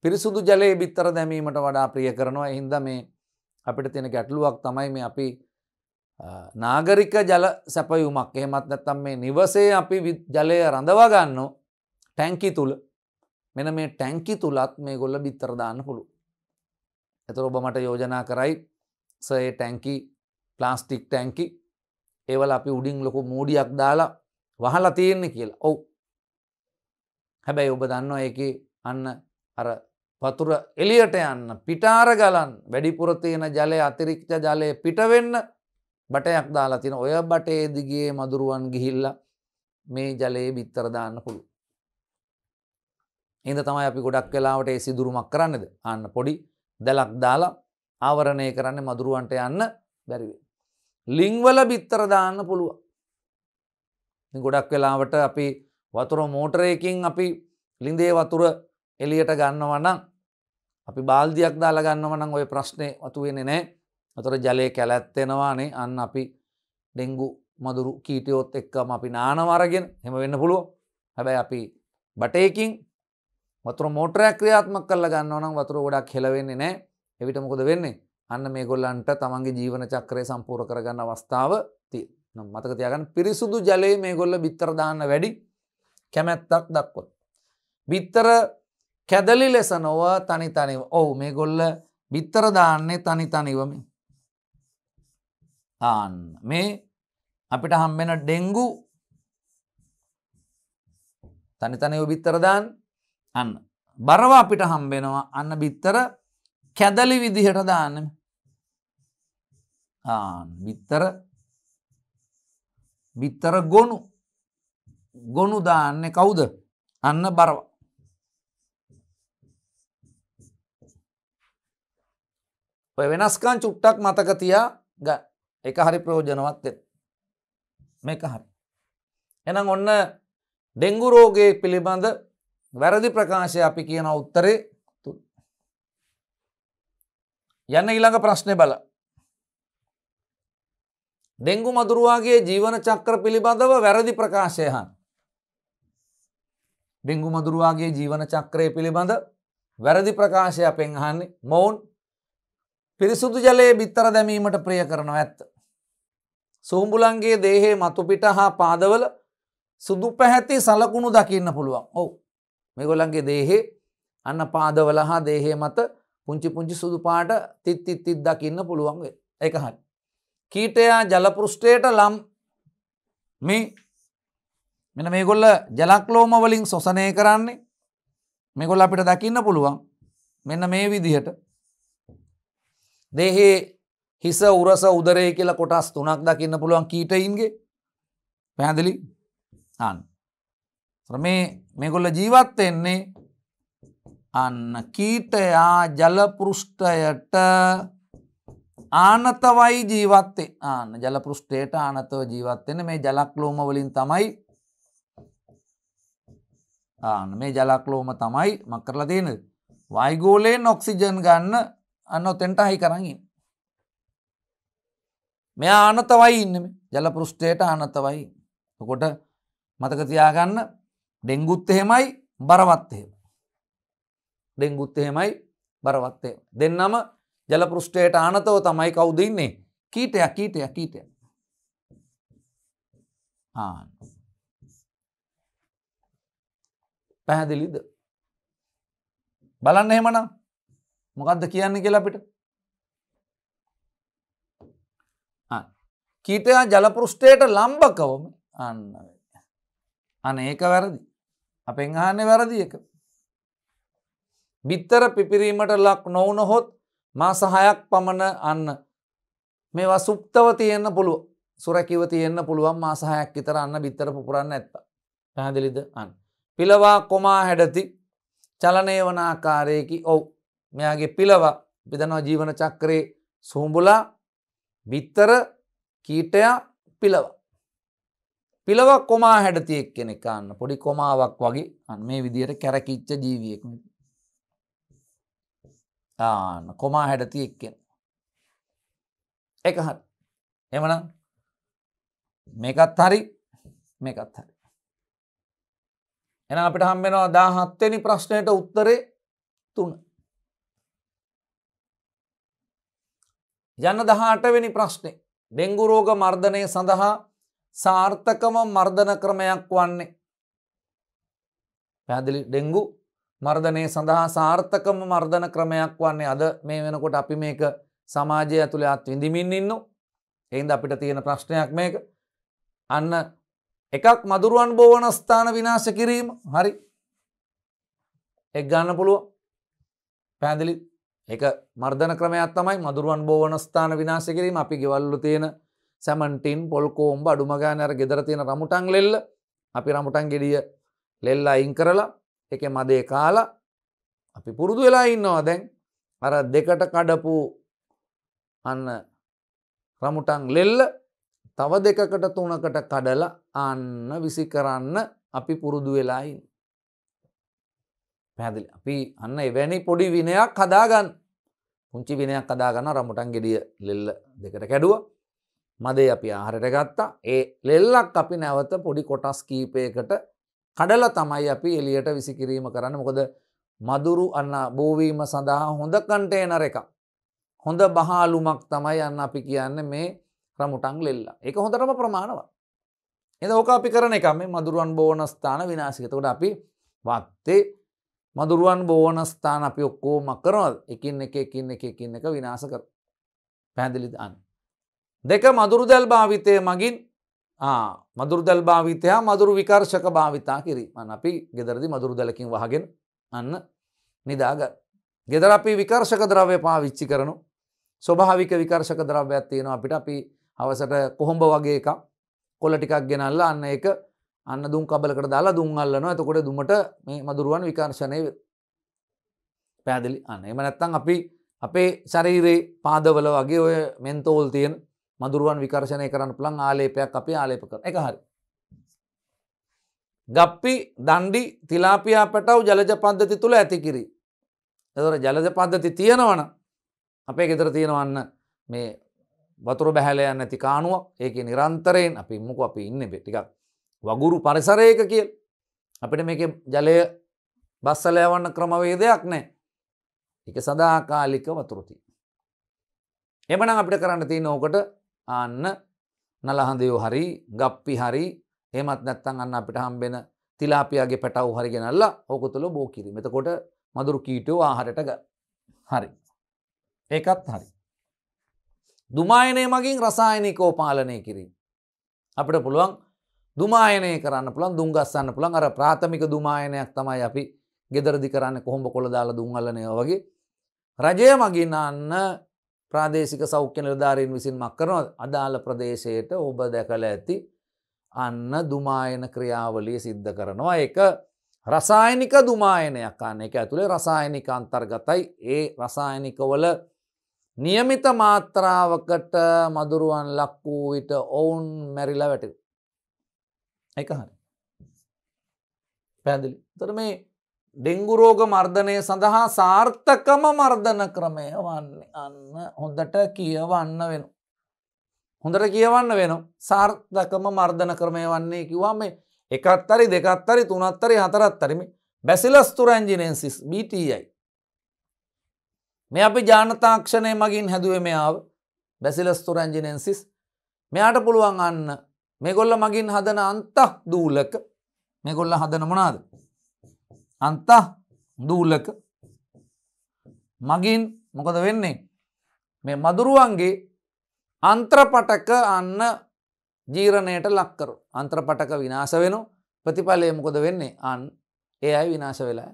පිරිසුදු ජලයේ බිත්තර දැමීමට වඩා ප්‍රිය කරනවා එහින්ද මේ අපිට තියෙන ගැටලුවක් තමයි මේ අපි නාගරික ජල සැපයුමක් එහෙමත් නැත්තම් මේ නිවසේ අපි ජලය රඳවාගන්න ටැංකි තුළ මෙන මේ ටැංකි තුළත් මේ ගොල්ල බිත්තරදාන්න පුළු. එතුර ඔබ මට යෝජනා කරයි සඒ ටැංකි ප්ලාස්ටික් ටැංකි ඒවල අපි උඩින් ලොකු මූඩියක් දාලා වහලා තියෙන්නේ කියලා ඔවු හැබැයි ඔබ දන්න ඒක අන්න අර පතුර එලියට යන්න පිටාර ගලන් වැඩිපුරතියෙන ජලය අතිරික්ෂ ජලය පිටවෙන්න බටයක් දාලා තින ඔය බටේ දිගේ මදුරුවන් ගිහිල්ල මේ ජලයේ බිත්තරදාන්න පුළු. ඉඳ තමයි අපි ගොඩක් වෙලාවට ඒ සිදුරුමක් කරන්නද අන්න පොඩි දැලක් දාලා ආවරණය කරන්න මදුරුවන්ට යන්න බැරිවේ. ලිංවල බිත්තරදාන්න පුළුව. ගොඩක් වෙලාවට අපි වතුර මෝටරයකින් අපි ලිඳේ වතුර එලියට ගන්නවනම් අපි බාල්ධයක් දාලා ගන්නවනම් ඔය ප්‍රශ්නය වතුවෙන නෑ අතොර ජලය කැලැත්තෙනවානේ අන්න අපි ඩෙංගු මදුරු කීටයොත් එක්කම අපි නානවරගෙන හෙම වෙන්න පුළුව හැබැයි අපි බටයකින් වතුර මෝටරයක් ක්‍රියාත්ම කල්ල ගන්නවනම් වතුර ගොඩක් හෙලවෙන්නේ නෑ එවිට මොකද වෙන්නේ අන්න මේ ගොල්ලන්ට තමන්ගේ ජීවන චක්‍රය සම්පූර් කරගන්න අවස්ථාව තිය මතකතියගන්න පිරිසුදු ජලයේ මේ ගොල්ල බිත්තර දාන්න වැඩි කැමැත්තක් දක්වොත්. බිත්තර කැදලි ලෙස නොව තනි තනිව ඔවු මේ ගොල්ල බිත්තර දාන්නේ තනි තනිවමින් ආන්න මේ අපිට හම්බෙන ඩෙංගු තනි තනයෝ බිත්තරදාන් අන්න බරව අපිට හම්බෙනවා අන්න බිත්තර කැදලි විදිහට දාන්න බිත්තර බිත්තර ගොනු ගොනු දාන්නේ කවුද අන්න බරව ඔය වෙනස්කන් චුට්ටක් මතක තියා ගන්න එක හරි ප්‍රයෝජනවත් මේක හරි. එනම් ඔන්න ඩෙංගු රෝගය පිළිබඳ වැරදි ප්‍රකාශය අපි කියන උත්තරේ තු. යන්න ඊළඟ ප්‍රශ්නය බල. ඩෙංගු මදුරුවාගේ ජීවන චක්‍ර පිළිබඳව වැරදි ප්‍රකාශය හන්. ඩෙංගු මදුරුවාගේ ජීවන චක්‍රය පිළිබඳ වැරදි ප්‍රකාශය පෙන්හන්නේ මොවුන් පිරිසුදු ජලයේ බිත්තර දැමීමට ප්‍රිය කරනවා ඇත්ත. සූම්ඹුලන්ගේ දේහේ මතුපිට හා පාදවල සුදු පැහැති සලකුණු දකින්න පුළුවන් ඔවු මෙගොලන්ගේ දේහේ අන්න පාදවල හා දේහේ මත පුංචි පුංචි සුදු පාට තිත්තිත්තිත් දකින්න පුළුවන්ගේ එක හරි. කීටයා ජලපෘෂ්ටයට ලම් මේ මෙන මේගොල්ල ජලක්ලෝම වලින් සොසනය කරන්නේ මෙගොල් අපිට දකින්න පුළුවන් මෙන්න මේ විදිහට දේහේ හිස උරස උදරය කියලා කොටස් තුනක් දකින්න පුළුවන් කීටයින්ගේ පැහැදිලි අන් මේ මේගොල්ල ජීවත් එන්නේ අන්න කීටයා ජලපෘෂ්ටයට ආනතවයි ජීවත්තේ ආන ජලපෘෂ්ටයට ආනතව ජීවත්වෙන මේ ජලක්ලෝම වලින් තමයි ආන මේ ජලක්ලෝම තමයි මක් කරලා තියෙන වයිගෝලයෙන් ඔක්සිජන් ගන්න අන්න ඔතෙන්ට හි කරගින්. මෙයා අනතවයි ඉන්නම ජලපෘෂ්ටයට අනතවයි. කොට මතකතියාගන්න ඩෙංගුත් එහෙමයි බරවත්තේ. ඩෙංගුත් එහෙමයි බරවත්තේ. දෙන්නම ජලපෘෂ්ටයට අනතව තමයි කවුදඉන්නේ කීටයක් කීටයක් කීටය. පැහැදිලිද බලන්න එහෙමනම් මොකක්ද කියන්න කියලා අපිට කීටයා ජලපෘෂ්ටයට ලම්බකවම අන්න අන ඒක වැරදි අපෙන් අහන්න වැරදි එක බිත්තර පිපිරීමට ලක් නොවනොහොත් මාස හයක් පමණ අන්න මේවා සුප්තව තියෙන්න්න පුළුව සුරැකිව තියෙන්න්න පුළුවන් මාසහයක් විතර අන්න බිත්තර පුරන්න ඇත්ත පැහැදිලිද අන් පිළවා කොමා හැඩති චලනය වනාකාරයකි ඔවු මෙයාගේ පිළව පිදනවා ජීවන චක්‍රයේ සූඹුලා බිත්තර කීටයා පිළව. පිළව කොමා හැඩතියෙක් කෙනෙක් අන්න පොඩි කොමාවක් වගේ අන් මේ විදියට කැරකිච්ච ජීවියෙක්. ආන්න කොමා හැඩතියෙක් කෙන. එකහට එමනම් මේකත් හරි මේකත් හරි. එන අපිට හම්බෙනවා දාහත්වෙනි ප්‍රශ්නයට උත්තරේ තුන්න. යන්න දහටවෙනි ප්‍රශ්නේ. ඩෙංගුරෝග මර්ධනය සඳහා සාර්ථකම මර්ධන ක්‍රමයක් වන්නේ. පැදිලි ඩෙංගු මර්ධනය සඳහා සාර්ථකම මර්ධන ක්‍රමයක් වන්නේ අද මේ වෙනකොට අපි මේක සමාජය ඇතුළේ අත් විඳමින් ඉන්න එයින්ද අපිට තියෙන ප්‍රශ්නයක් මේක අන්න එකක් මදුරුවන් බෝවන ස්ථාන විනාශ කිරීම හරි එක් ගන්න පුළුව පැදිලි එක මර්ධන ක්‍රමයක් තමයි මදුරුවන් බෝවන ස්ථාන විනාශ කිරීම අපි ගෙවල්ලු තියෙන සැමන්ටින් පොල්කෝම්බ අඩුමගානර ගෙදර තියෙන රමුටන් ලෙල්ල අපි රමුටන් ගෙඩිය ලෙල්ලා අයින් කරලා එක මදේ කාලා අපි පුරුදු වෙලා ඉන්නවා දැන් අර දෙකට කඩපු අන්න රමුටන් ලෙල්ල තව දෙකකට තුනකට කඩලා අන්න විසි කරන්න අපි පුරුදු වෙලායින්. පැහැදිලි අපි අන්න එවැනි පොඩි විනයක් හදාගන්න පුංචි විනයක් කදාගන්න රමුටන් ගෙඩිය ලෙල්ල දෙකට කැඩුව මදේ අපි ආහරට ගත්තා ඒ ලෙල්ලක් අපි නැවත පොඩි කොටස් කීපයකට කඩල තමයි අපි එලියට විසිකිරීම කරන්න මොකද මදුරු අන්න බෝවීම සඳහා හොඳ කන්ටේනර එක හොඳ බහාලුමක් තමයි අන්න අපි කියන්න මේ රමුටන් ලෙල්ලා එක හොඳටම ප්‍රමාණව එද ඕක අපි කරන එක මේ මදුරුවන් බෝන ස්ථාන විනාශකතකොට අපි වත්තේ මදුරුවන් බෝන ස්ථාන අපි ඔක්කෝම කරනවද එකින් එක එකින් එක එකින් එක විනාස කර පැහැදිලිද අන්න. දෙක මදුරුදැල් භාවිතය මගින් මදුරුදැල් භාවිතයා මදුරු විකර්ශක භාවිතා කිරීමන් අපි ගෙදරදි මදුරුදැලකින් වහගෙන අන්න නිදාග. ගෙදර අපි විකර්ශක ද්‍රව්‍ය පාවිච්චි කරනු ස්වභාවික විකර්ශක ද්‍රව්‍යයක් තියෙනවා අපිට අපි හවසට කොහොඹ වගේ එක කොල ටිකක් ගෙනල්ලා අන්න එක අන්න දුම් කබලකට දාලා දුම් අල්ලනවා ඇතකොට දුමට මේ මදුරුවන් විකාර්ශණය පැදිලි අන්න එම නැත්තං අපි අපේ ශරීරයේ පාදවල වගේ ඔය මෙන්තෝල් තියෙන් මදුරුවන් විකර්ශණය කරන්න පුළන් ආලේපයක් අපේ ආලේප කර එක හරි. ගප්පි දණ්ඩි තිලාපියා පැටව් ජලජ පද්ධති තුළ ඇතිකිරි. එතර ජලජ පද්ධති තියෙනවන අපේ ගෙතර තියෙනවන්න මේ වතුර බැහැලයන්න ඇති කානුවක් ඒක නිරන්තරයෙන් අපි මුක අපි ඉන්න බෙටිකක් වගුරු පරිසරයක කියල් අපිට මේක ජලය බස්සල යවන්න ක්‍රමවේදයක් නෑ එක සදාකාලික වතුරති. එමන අපිට කරන්න තියෙන ඕකට ආන්න නලහඳයෝ හරි ගප්පි හරි ඒමත් නැත්තන් අන්න අපිට හම්බෙන තිලාපියගේ පැටව් හරිගෙනල්ල ඕක තුළ බෝ කිරි මෙතකොට මදුරු කීටෝ ආහරටග හරි ඒකත් හරි. දුමායනය මගින් රසායනිකෝ පාලනය කිරින් අපිට පුළුවන් දුමායනය කරන්න පුළන් දුම් ගස්සන්න පුළන් අර ප්‍රාථමික දුමායනයක් තමයි අපි ගෙදරදි කරන්න කොහොඹ කොළ දාලා දුන්ගලනය වගේ. රජය මගින්නන්න ප්‍රාදේශික සෞඛ්‍ය නිර්ධාරීන් විසින් මක් කරනව අදාළ ප්‍රදේශයට ඔබ දැකළ ඇති අන්න දුමායන ක්‍රියාවලිය සිද්ධ කරනවා එක රසායනික දුමායනයක් අන්න එක ඇතුළේ රසායනික අන්තර්ගතයි ඒ රසායනිකවල නියමිත මාත්‍රාවකට මදුරුවන් ලක් වූ විට ඔවුන් මැරිලා වැට එක හරි. පැදිලි. තර මේ ඩෙංගුරෝග මර්ධනය සඳහා සාර්ථකම මර්ධන ක්‍රමය වන්නේ අන්න හොඳට කියවන්න වෙන. හොඳට කියවන්න වෙන සාර්ථකම මර්ධන ක්‍රමය වන්නේ කිවා මේ එකත්තරි දෙකත්තරි තුනත්තරි හතරත්තරම බැසිලස්තුරැන්ජිනෙන්සිස් BTයි. මේ අපි ජානතාක්ෂණය මගින් හැදුවමයාාව බැසිලස්තුරැන්ජිනෙන්සිස් මෙයාට පුළුවන් අන්න මේගොල්ල මගින් හදන අන්තහ දූලක මේගොල්ල හදන මොනාද අන්තහ දූලක මගින් මොකද වෙන්නේ මේ මදුරුවන්ගේ අන්ත්‍රපටක අන්න ජීරණයට ලක්කරු අන්ත්‍රපටක විනාස වෙන ප්‍රතිඵලය මොකොද වෙන්නේ අන් ඒ අයි විනාශ වෙලා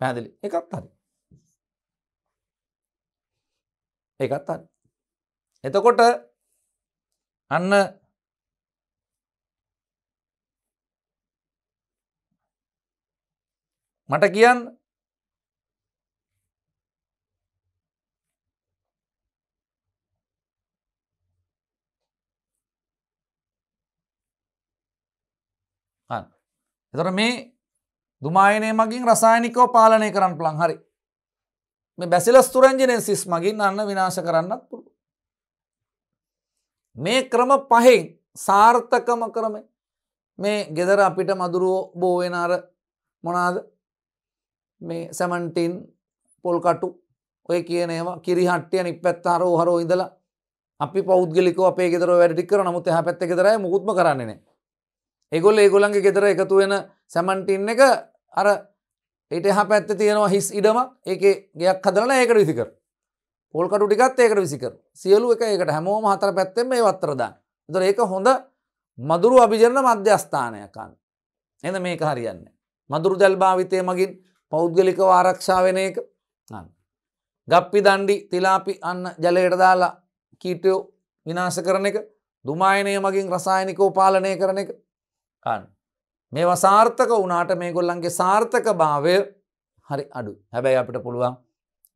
පැදිලි එකත් හරි එකත් හරි එතකොට අන්න මට කියන්න එතර මේ දුමායනය මගින් රසායනිකෝ පාලනය කරන්න පළං හරි මේ බැසිලස් තුරංජනය සිස් මගින් අන්න විනාශ කරන්නත් පුළු මේ ක්‍රම පහෙන් සාර්ථකම කරම මේ ගෙදර අපිට මදුරුවෝ බෝවෙන අර මොනාද මේ සැමන්ටීන් පොල්කටු ඔය කියන ඒවා කිරිහට්ටිය නි පැත්තාර හරෝ ඉඳල අපි පෞද්ගලික අපේ ගෙදර වැඩිකර නමුත් හ පැත්ත ෙදරයි මුකුත්ම කරන්නේ එගොල් ඒගොලන්ගේ ගෙදර එකතු වෙන සැමන්ටින් එක අර ඒට එහ පැත්ත තියෙනවා හිස් ඉඩමක් ඒක ගයක් හදරන ඒකට විසිකර පොල්කටු ටිකත් ඒකට විසිකර සියලු එක ඒකට හැමෝම හතර පැත්තෙන් මේ වත්තරදාන්න දර ඒක හොඳ මදුරු අභිජරණ මධ්‍යස්ථානයකන් එන මේක හරියන්න මදුරු දැල් භාවිතය මගින් පෞද්ගලිකව ආරක්ෂා වෙන එක ගප්පි දණ්ඩි තිලාපි අන්න ජලයට දාලා කීටයෝ විනාශ කරන එක දුමායනය මගින් රසායනිකෝ පාලනය කරන එක මේ වසාර්ථක වනාට මේ ගොල්ලන්ගේ සාර්ථක භාවය හරි අඩු හැබැයි අපිට පුළුවන්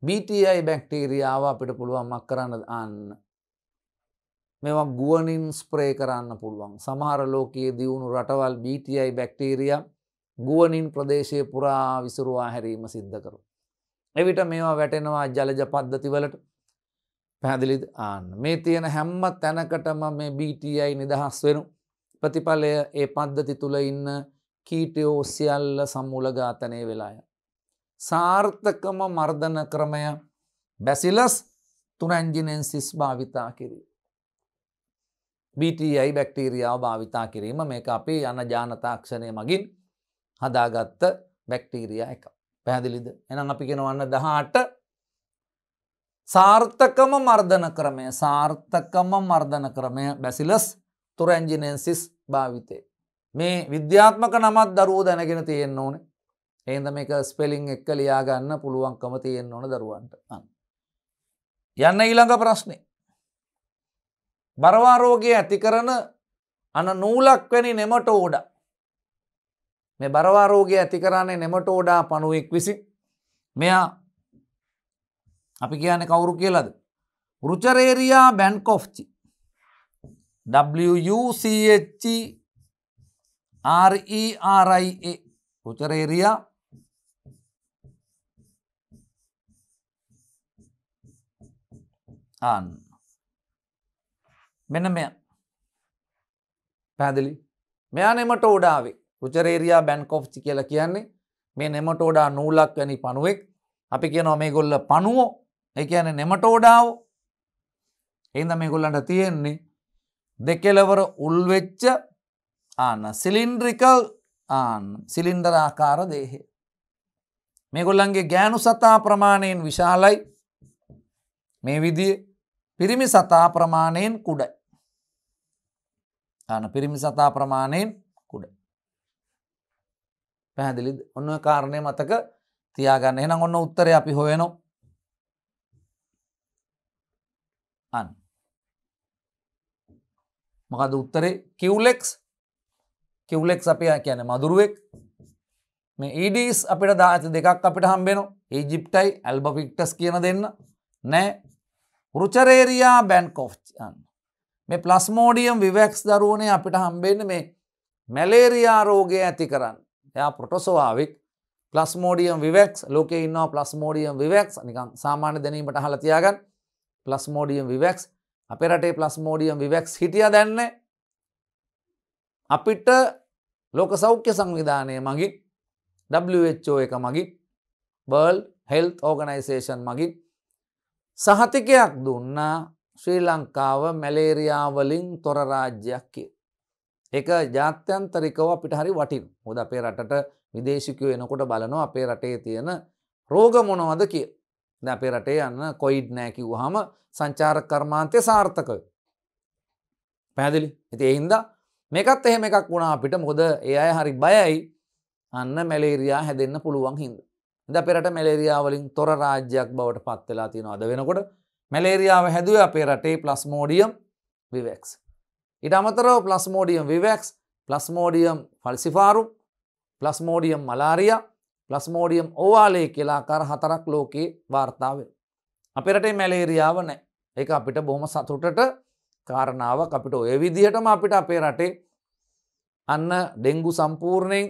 BTI බැක්ටීරියාව අපිට පුළුවන් මක් කරන්න අන්න මෙවා ගුවනින් ස්ප්‍රේ කරන්න පුළුවන් සමහර ලෝකයේ දියුණු රටවල් BTI බැක්ටීරියා ගුවනින් ප්‍රදේශය පුරා විසුරුවා හැරීම සිද්ධ කරු. එවිට මේවා වැටෙනවා ජලජ පද්ධතිවලට පැදිලිද ආන්න මේ තියෙන හැම්ම තැනකටම මේ BTI නිදහස් වෙනු ප්‍රතිඵලය ඒ පද්ධති තුළ ඉන්න කීටයෝ සියල්ල සම්මූලඝාතනය වෙලාය. සාර්ථකම මර්ධන ක්‍රමය බැසිලස් තුරැන්ජිනෙන්සිස් භාවිතා කිරී. BTI බැක්ටීරියාව භාවිතා කිරීම මේක අපි යන ජානතාක්ෂණය මගින් හදාගත්ත බැක්ටීරයා එක. පැහැදිලිද එනම් අපි කෙනවන්න දහට සාර්ථකම මර්ධන ක්‍රමය සාර්ථකම මර්ධන ක්‍රමය බැසිලස් තුරැන්ජිනෙන්සිස් භාවිතය. මේ විද්‍යාත්මක නමත් දරුවෝ දැනගෙන තියෙන් ඕන ඒද මේක ස්පෙලිං එක්ක ලියාගන්න පුළුවන්කම තියෙන් ඕන දරුවන්ට යන්න ඊළඟ ප්‍රශ්නය. බරවාරෝගය ඇති කරන අන නූලක් වැනි නෙමට ඕඩා මේ බරවාරෝගය ඇති කරන්නේ නෙමටෝඩා පණුවෙක් විසි මෙයා අපි කියන කවුරු කියලද රුචරේරයා බැන්කොෆ්චි WUCHRERIA රුචරේරයා ආන්න මෙන මෙ පැදිලි මෙයා නෙමට ඕඩාවේ රුචරේරයා බැන්කෝෆ්චි කියලා කියන්නේ මේ නෙමටෝඩා නූලක් වැනි පණුවෙක් අපි කියනවා මේ ගොල්ල පණුවෝ ඒ කියන්නේ නෙමටෝඩාව එහින්ද මේ ගොල්ලන්ට තියෙන්නේ දෙකෙලවර උල්වෙච්ච ආන්න සිලින්ඩ්‍රිකල් ආන් සිලින්ඩර ආකාර දේහය මේගොල්ලන්ගේ ගෑනු සතා ප්‍රමාණයෙන් විශාලයි මේ විදිය පිරිමි සතා ප්‍රමාණයෙන් කුඩයි. ආන පිරිමි සතා ප්‍රමාණයෙන් කුඩයි. පැහැදිලිද ඔන්න කාරණය මතක තියාගන්න එනම් ඔන්න උත්තර අපි හොයනො අන් මොකද උත්තරේ කිව්ලෙක්ස් කිව්ලෙක් අපි කියන මදුරුවෙක් මේ ඊඩස් e අපිට දාත දෙකක් අපිට හම්බෙනෝ ඒජිප්ටයි ඇල්බෆික්ටස් කියන දෙන්න නෑ රුචරේරයා බැන්කෝ්චන් මේ ප්ලස්මෝඩියම් විවැක්ස් දරුවනේ අපිට හම්බෙන්න මේ මැලේරයා රෝගය ඇති කරන්න එයා ප්‍රොටොසෝවාවික් ප්ලස්මෝඩියම් විවක්ස් ලෝකෙ ඉන්නවා ප්ලස්මෝඩියම් විවක්ස් නිකම් සාමාන්‍ය දැනීමට අහලා තියාගන්න ප්ලස්මෝඩියම් විවක්ස් අපේ රටේ ප්ලස්මෝඩියම් විවක්ස් හිටියා දැන්නේ අපිට ලෝක සෞඛ්‍ය සංවිධානය මගින් WHO එක මගින් බර්ල් හෙල්ත් ඕගනයිසේෂන් මගින් සහතිකයක් දුන්නා ශ්‍රී ලංකාව මැලේරයාවලින් තොර රාජ්‍යයක් කිය ඒක ජාත්‍යන්තරිකව අපිට හරි වටින් හොද අපේ රටට විදේශිකය එනකොට බලනවා අපේ රටේ තියෙන රෝග මොනවද කිය ද අපේ රටේ යන්න කොයිඩ් නෑකි වහම සංචාර කර්මාන්තය සාර්ථකය පැදිලි ඇති එහින්දා මේකත් එහෙම එකක් වුණා අපිට මොද ඒ අය හරි බයයි අන්න මැලේරයා හැදන්න පුළුවන් හින්ද ද පෙරට මැලේරියාවලින් තොර රාජ්‍යයක් බවට පත්වෙලා තියෙන අද වෙනකොට මැලේරියාව හැදුව අපේ රටේ ප්ලස් මෝඩියම් විවක්ස් ඉට අමතරව ප්ලස්මෝඩියම් විවැක්ස් ප්ලස්මෝඩියම් ෆල්සිෆාරු ප්ලස්මෝඩියම් මලාරිය ප්ලස්මෝඩියම් ඕවාලේ කියලා කර හතරක් ලෝකයේ වාර්තාවේ. අපිරටේ මැලේරියාව නෑ එක අපිට බොහොම සතුටට කාරණාවක් අපිට ඔය විදිහටම අපිට අපේ රටේ අන්න ඩෙංගු සම්පූර්ණයෙන්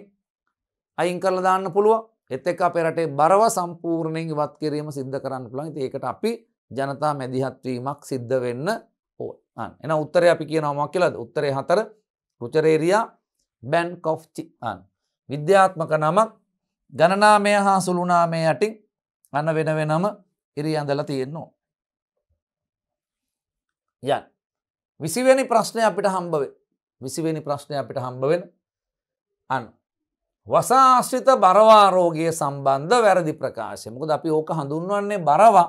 අයින් කරලා දාන්න පුළුවන් එත් එක්ක අපේ රටේ බරව සම්පූර්ණයෙන් ඉවත් කිරීම සිද්ධ කරන්න පුළුවන්. ඉතින් ඒකට අපි ජනතා මැදිහත්වීමක් සිද්ධ වෙන්න හෝල් අන් එන උත්තරය අපි කියනවාමක් කියලද උත්තරේ හතර රුචරේරයා බැන්කොෆ්චි අන් විද්‍යාත්මක නමක් ගණනාමය හා සුළුනාමය යටින් අන්න වෙන වෙනම ඉරි ඇඳල තියෙන්නවා. යන් විසිවැනි ප්‍රශ්නය අපිට හම්බවේ විසිවෙනි ප්‍රශ්නය අපිට හම්බවෙන අන්න. වසාශ්‍රිත බරවාරෝගය සම්බන්ධ වැරදි ප්‍රකාශයමකද අපි ඕක හඳුන්වන්නේ බරවා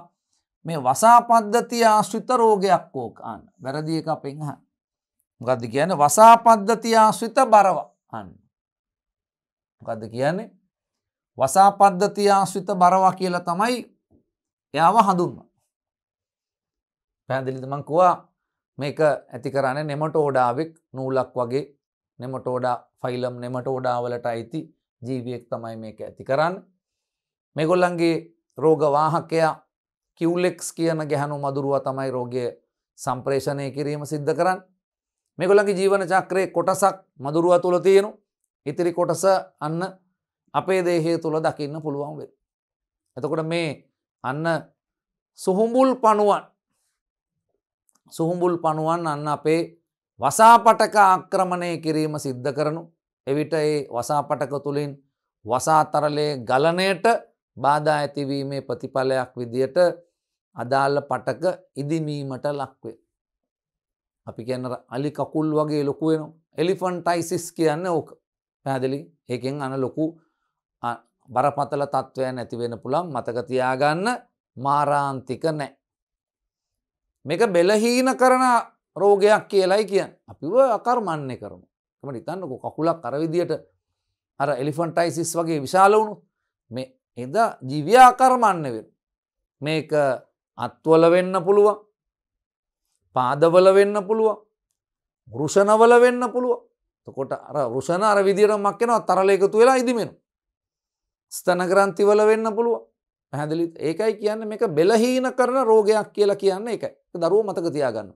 මේ වසාපද්ධතිය ආශ්‍රිත රෝගයක් ඕෝකාන්න වැරදි එක පෙන්හ. ගද කියන වසාපද්ධතිය ආශ්‍රිත බරව අන්න. ගද කියන්නේ වසාපද්ධතිය ආශ්‍රිත බරවා කියලා තමයි එයාව හඳුන්ම. පැදිලිදමංකුවා මේක ඇති කරන්නේ නෙමට ෝඩාවෙක් නූලක් වගේ නෙමට ෝඩා ෆයිලම් නෙමට ෝඩාවලට අයිති ජීවියෙක් තමයි මේක ඇති කරන්න. මෙගොල්ලන්ගේ රෝගවාහකයා කිව්ලෙක්ස් කියන ගැහනු මදුරුව තමයි රෝගය සම්ප්‍රේෂණය කිරීම සිද්ධ කරන්න. මෙගොලගේ ජීවන චක්‍රයේ කොටසක් මදුරුව තුළ තියෙනු ඉතිරි කොටස අන්න අපේ දේහය තුළ දකින්න පුළුවන් වෙ. එතකොට මේ අන්න සුහුඹුල් පණුවන් සුහුඹුල් පණුවන් අන්න අපේ වසාපටක ආක්‍රමණය කිරීම සිද්ධ කරනු එවිට ඒ වසාපටක තුළින් වසාතරලේ ගලනයට බාධා ඇතිවීමේ ප්‍රතිඵලයක් විදියට අදාළ පටක ඉදිමීමට ලක්වේ. අපි කියන්න අලි කකුල් වගේ ලොකුවෙන එලිෆන්ටයිසිස් කියන්න ඕක පැදිලි ඒකෙන් අන ලොකු බරපතල තත්ත්වය නැතිවෙන පුළන් මතකතියාගන්න මාරාන්තික නෑ. මේක බෙලහීන කරන රෝගයක් කියලයි කියන් අපිව අකර්මන්නේ කරමු කම ඉතන්නකු කකුලක් කරවිදියට අර එලිෆන්ටයිසිස් වගේ විශාලවුණු මේ එදා දිව්‍යාකර්මන්න වෙන. මේක අත්වල වෙන්න පුළුවන්. පාදවල වෙන්න පුළුවන්. ගෘෂණවල වෙන්න පුළුව. තකොට අර ෘෂණ අර විදිර මක්කෙනවා තරලයකතු වෙලා ඉදිමෙන. ස්තන ග්‍රන්තිවල වෙන්න පුළුව. පැහැදිලි ඒකයි කියන්න මේක බෙලහීන කරන රෝගයක් කියලා කියන්න එකයි දරුව මතක තියාගන්න.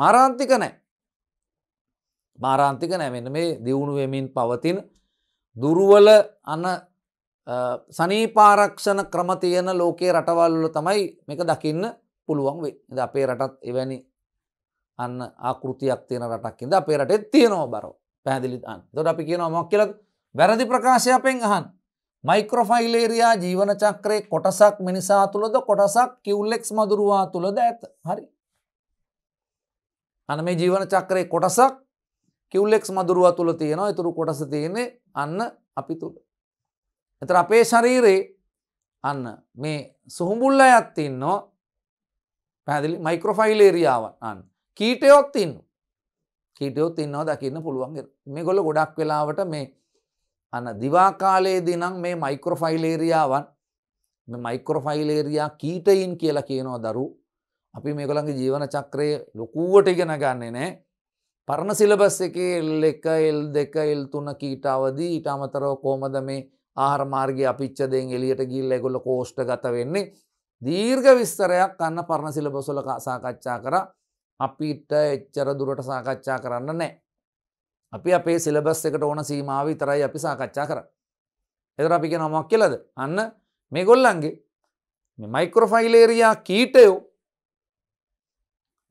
මාරාන්තික නෑ. මාරාන්තික නෑ මෙන්න මේ දියුණු වෙමින් පවතින දුරුවල අන සනීපාරක්ෂණ ක්‍රම තියෙන ලෝකයේ රටවල්ල තමයි මේක දකින්න පුළුවන් වේ ද අපේ රටත් එවැනි අන්න ආකෘතියක් තියෙන රටක්කින්ද අපේ රටෙත් තියෙනව බරව පැදිලි අන් තොට අපි කියනවා මොක් කියල වැරදි ප්‍රකාශය අපෙන් අහන් මයික්‍රොෆයිලේරයා ජීවන චක්‍රයේ කොටසක් මිනිසා තුළද කොටසක් කිව්ලෙක්ස් මදුරුවා තුළද ඇත හරි අන මේ ජීවන චක්‍රයේ කොටසක් කිව්ලෙක්ස් මදුරුව තුළ තියෙනවා ඉතුරු කොටස තියෙනෙ අන්න අපි තුළ එතර අපේ ශරීරයේ අන්න මේ සුහුඹුල්ල ඇත්තින්නෝ පැදිලි මයික්‍රොෆයිල්ේරියාවන් අන් කීටයොත් ඉන්න කීටයොත් ඉන්නවා දකින්න පුළුවන් මේ ගොල ගොඩක් වෙලාවට මේ අන්න දිවාකාලයේදී නම් මේ මයික්‍රොෆයිල්ේරියාවන් මයික්‍රොෆයිල්ේරයා කීටයින් කියලා කියනවා දරු අපි මේගොළන්ගේ ජීවන චක්‍රය ලොකුවට ඉගෙන ගන්නේ නෑ පරණ සිලබස් එක එල් එක එල් දෙක එල් තුන කීටාවදී ඊට අමතරව කෝමද මේ ආහරමාර්ගය අපිච්චදයෙන් එලියට ගිල් ඇගොල්ල කෝෂ්ට ගත වෙන්නේ. දීර්ඝ විස්තරයක් අන්න පරණසිල බොසොල සාකච්ඡා කර අපිට එච්චර දුරට සාකච්ඡා කරන්න නෑ. අපි අපේ සිලබස් එකට ඕන සීමාව විතරයි අපි සාකච්ඡා කර. එතර අපික නොමක් කියලද අන්න මේ ගොල්ලන්ගේ මයිකරොෆයිලේරයා කීටයෝ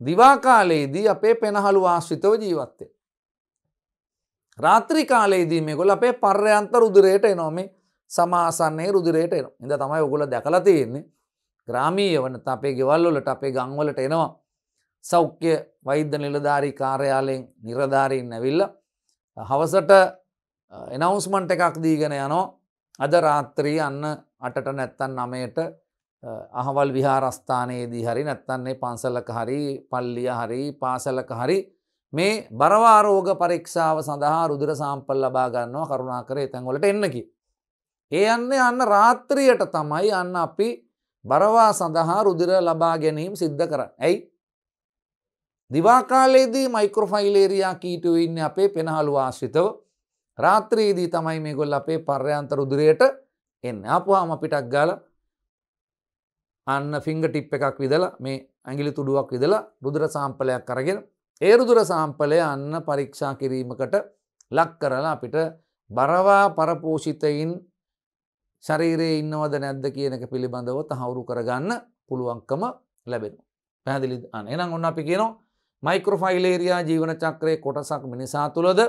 දිවාකාලයේදී අපේ පෙනහළු ආශ්‍රිතව ජීවත්තේ. රාත්‍රි කාලයේදී මේගොල් අපේ පර්යන්ත රුදුරයට එනොමේ සමාසන්නේ රුදිරයට එන ඉඳ තමයි ඔගොල දැකලා තියෙන්නේ ග්‍රාමීය වන අපේ ගෙවල්වලට අපේ ගංවලට එනවා සෞඛ්‍ය වෛද්‍ය නිලධාරී කාර්යාලයෙන් නිරධාරීන් ඇවිල්ල හවසට එනවුස්මන්ට එකක් දීගෙන යනෝ අද රාත්‍රී අන්න අටට නැත්තන් නමයට අහවල් විහාරස්ථානයේදී හරි නැත්තන්නේ පන්සලක හරි පල්ලිය හරි පාසලක හරි මේ බරවාරෝග පරීක්ෂාව සඳහා රුදුර සාම්පල් ලබා ගන්නවා කරුණා කරේ තැන්වලට එන්නකි. ඒ යන්නේ අන්න රාත්‍රියයට තමයි අන්න අපි බරවා සඳහා රුදිර ලබා ගැනීම් සිද්ධ කර ඇයි. දිවාකාලයේදී මයිකෝෆයිලේරයා කීටුව ඉන්න අපේ පෙනහළු ආශ්‍රිතව රාත්‍රයේදී තමයි මේ ගොල් අපේ පර්යන්ත රුදුරයට එන්න අපහාම පිටක් ගාල අන්න ෆිංග ටිප් එකක් විදලා මේ ඇගිලි තුඩුවක් විදලා රුදුර සාම්පලයක් කරගෙන ඒ රුදුර සාම්පලය අන්න පරීක්ෂා කිරීමකට ලක් කරලා අපිට බරවා පරපෝෂිතයින් ශරීරයේ ඉන්නවද නැද්ද කියනක පිළිබඳව තහවුරු කරගන්න පුළුවන්කම ලැබෙනු. පැහදිලි අන්න එනම් ඔන්න අපි කියනවා මයිකරොෆයිලේරයා ජීවන චක්‍රයේ කොටසක් මිනිසා තුළද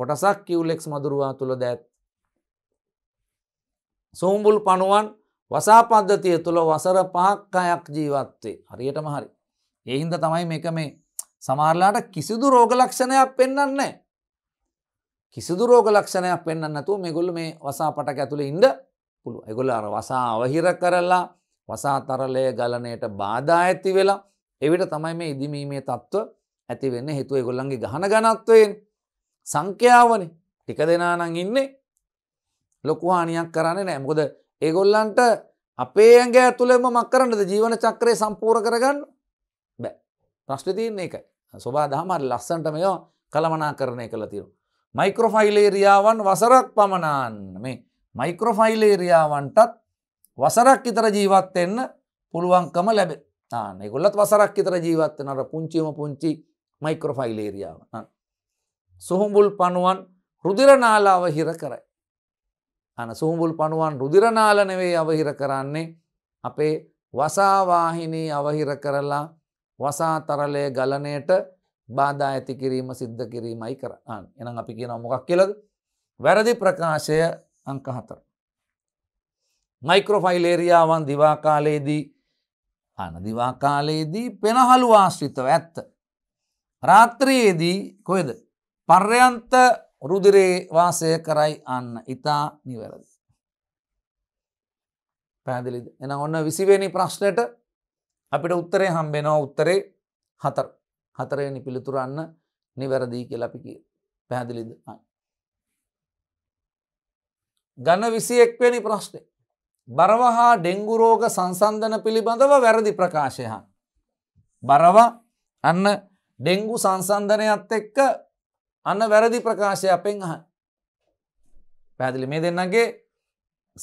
කොටසක් කිව්ලෙක්ස් මදුරුවා තුළ දැත්. සූම්බුල් පණුවන් වසාපද්ධතිය තුළ වසර පාක්කයක් ජීවත්වේ හරියටම හරි. එහින්ද තමයි මේක මේ සමාරලාට කිසිදු රෝග ලක්ෂණයක් පෙන්න්නන්නේ. කිසිදු රෝග ලක්ෂණයක් පෙන්න්න නැතුව මෙගොල්ල මේ වසාපට ඇතුළ ඉන්ඩ පුළුව එගොල අර වසා අවහිර කරලා වසා තරලය ගලනයට බාධා ඇති වෙලා එවිට තමයි මේ ඉදිමීමේ තත්ත්ව ඇති වෙන්න හිතුව එගොල්ලන්ගේ ගහන ගනත්වයෙන් සංඛ්‍යාවන ටික දෙනානං ඉන්නේ ලොකුහානියක් කරන්න නෑමකොද ඒගොල්ලන්ට අපේ ඇගේ ඇතුළෙම මක් කරන්නද ජීවන චක්‍රය සම්පූර් කරගන්න බෑ ප්‍රශ්ටිතියන්නේ එකයි සොබා දහමට ලස්සන්ට මෙෝ කළමනා කරණය කළ තිරු. මයිකරොෆයිලේරියාවන් වසරක් පමණන් මේ මයික්‍රොෆයිලේරියාවන්ටත් වසරක් ඉතර ජීවත්වෙන්න පුළුවන්කම ලැබේ නෙගොල්ලත් වසරක් ඉතර ජීවත්වනට පුංචිම පුංචි මයික්‍රොෆයිලේරියාව සුහුම්බුල් පණුවන් රුදිරනාලාව හිර කරයි. අන සුහුම්බුල් පණුවන් රුදිරනාලනවේ අවහිර කරන්නේ අපේ වසාවාහිනී අවහිර කරලා වසාතරලය ගලනයට බාධා ඇති කිරීම සිද්ධ කිරීමයි කරන්න එනම් අපි කියනව මොකක් කියලද වැරදි ප්‍රකාශය අංක හතර. මයික්‍රෝෆයිලේරියාවන් දිවාකාලයේදී අන දිවාකාලයේදී පෙනහළු ආශ්‍රිතව ඇත්ත. රාත්‍රයේදී කොයද පර්යන්ත රුදිරේ වාසය කරයි අන්න ඉතා නිවැරදි. පැදිලිද එන ඔන්න විසිවෙනි ප්‍රශ්නයට අපිට උත්තරේ හම්බෙනවා උත්තරේ හතර හතරයනි පිළිතුරන්න නිවැරදී කියලපිකි පැහැදිලිද අයි. ගන විසි එක්වැනි ප්‍රශ්නය. බරව හා ඩෙංගුරෝග සංසන්ධන පිළිබඳව වැරදි ප්‍රකාශයහන්. බරව අන්න ඩෙංගු සංසන්ධනයත් එක්ක අන්න වැරදි ප්‍රකාශය අපෙන් අහ. පැදිලි මේ දෙන්නගේ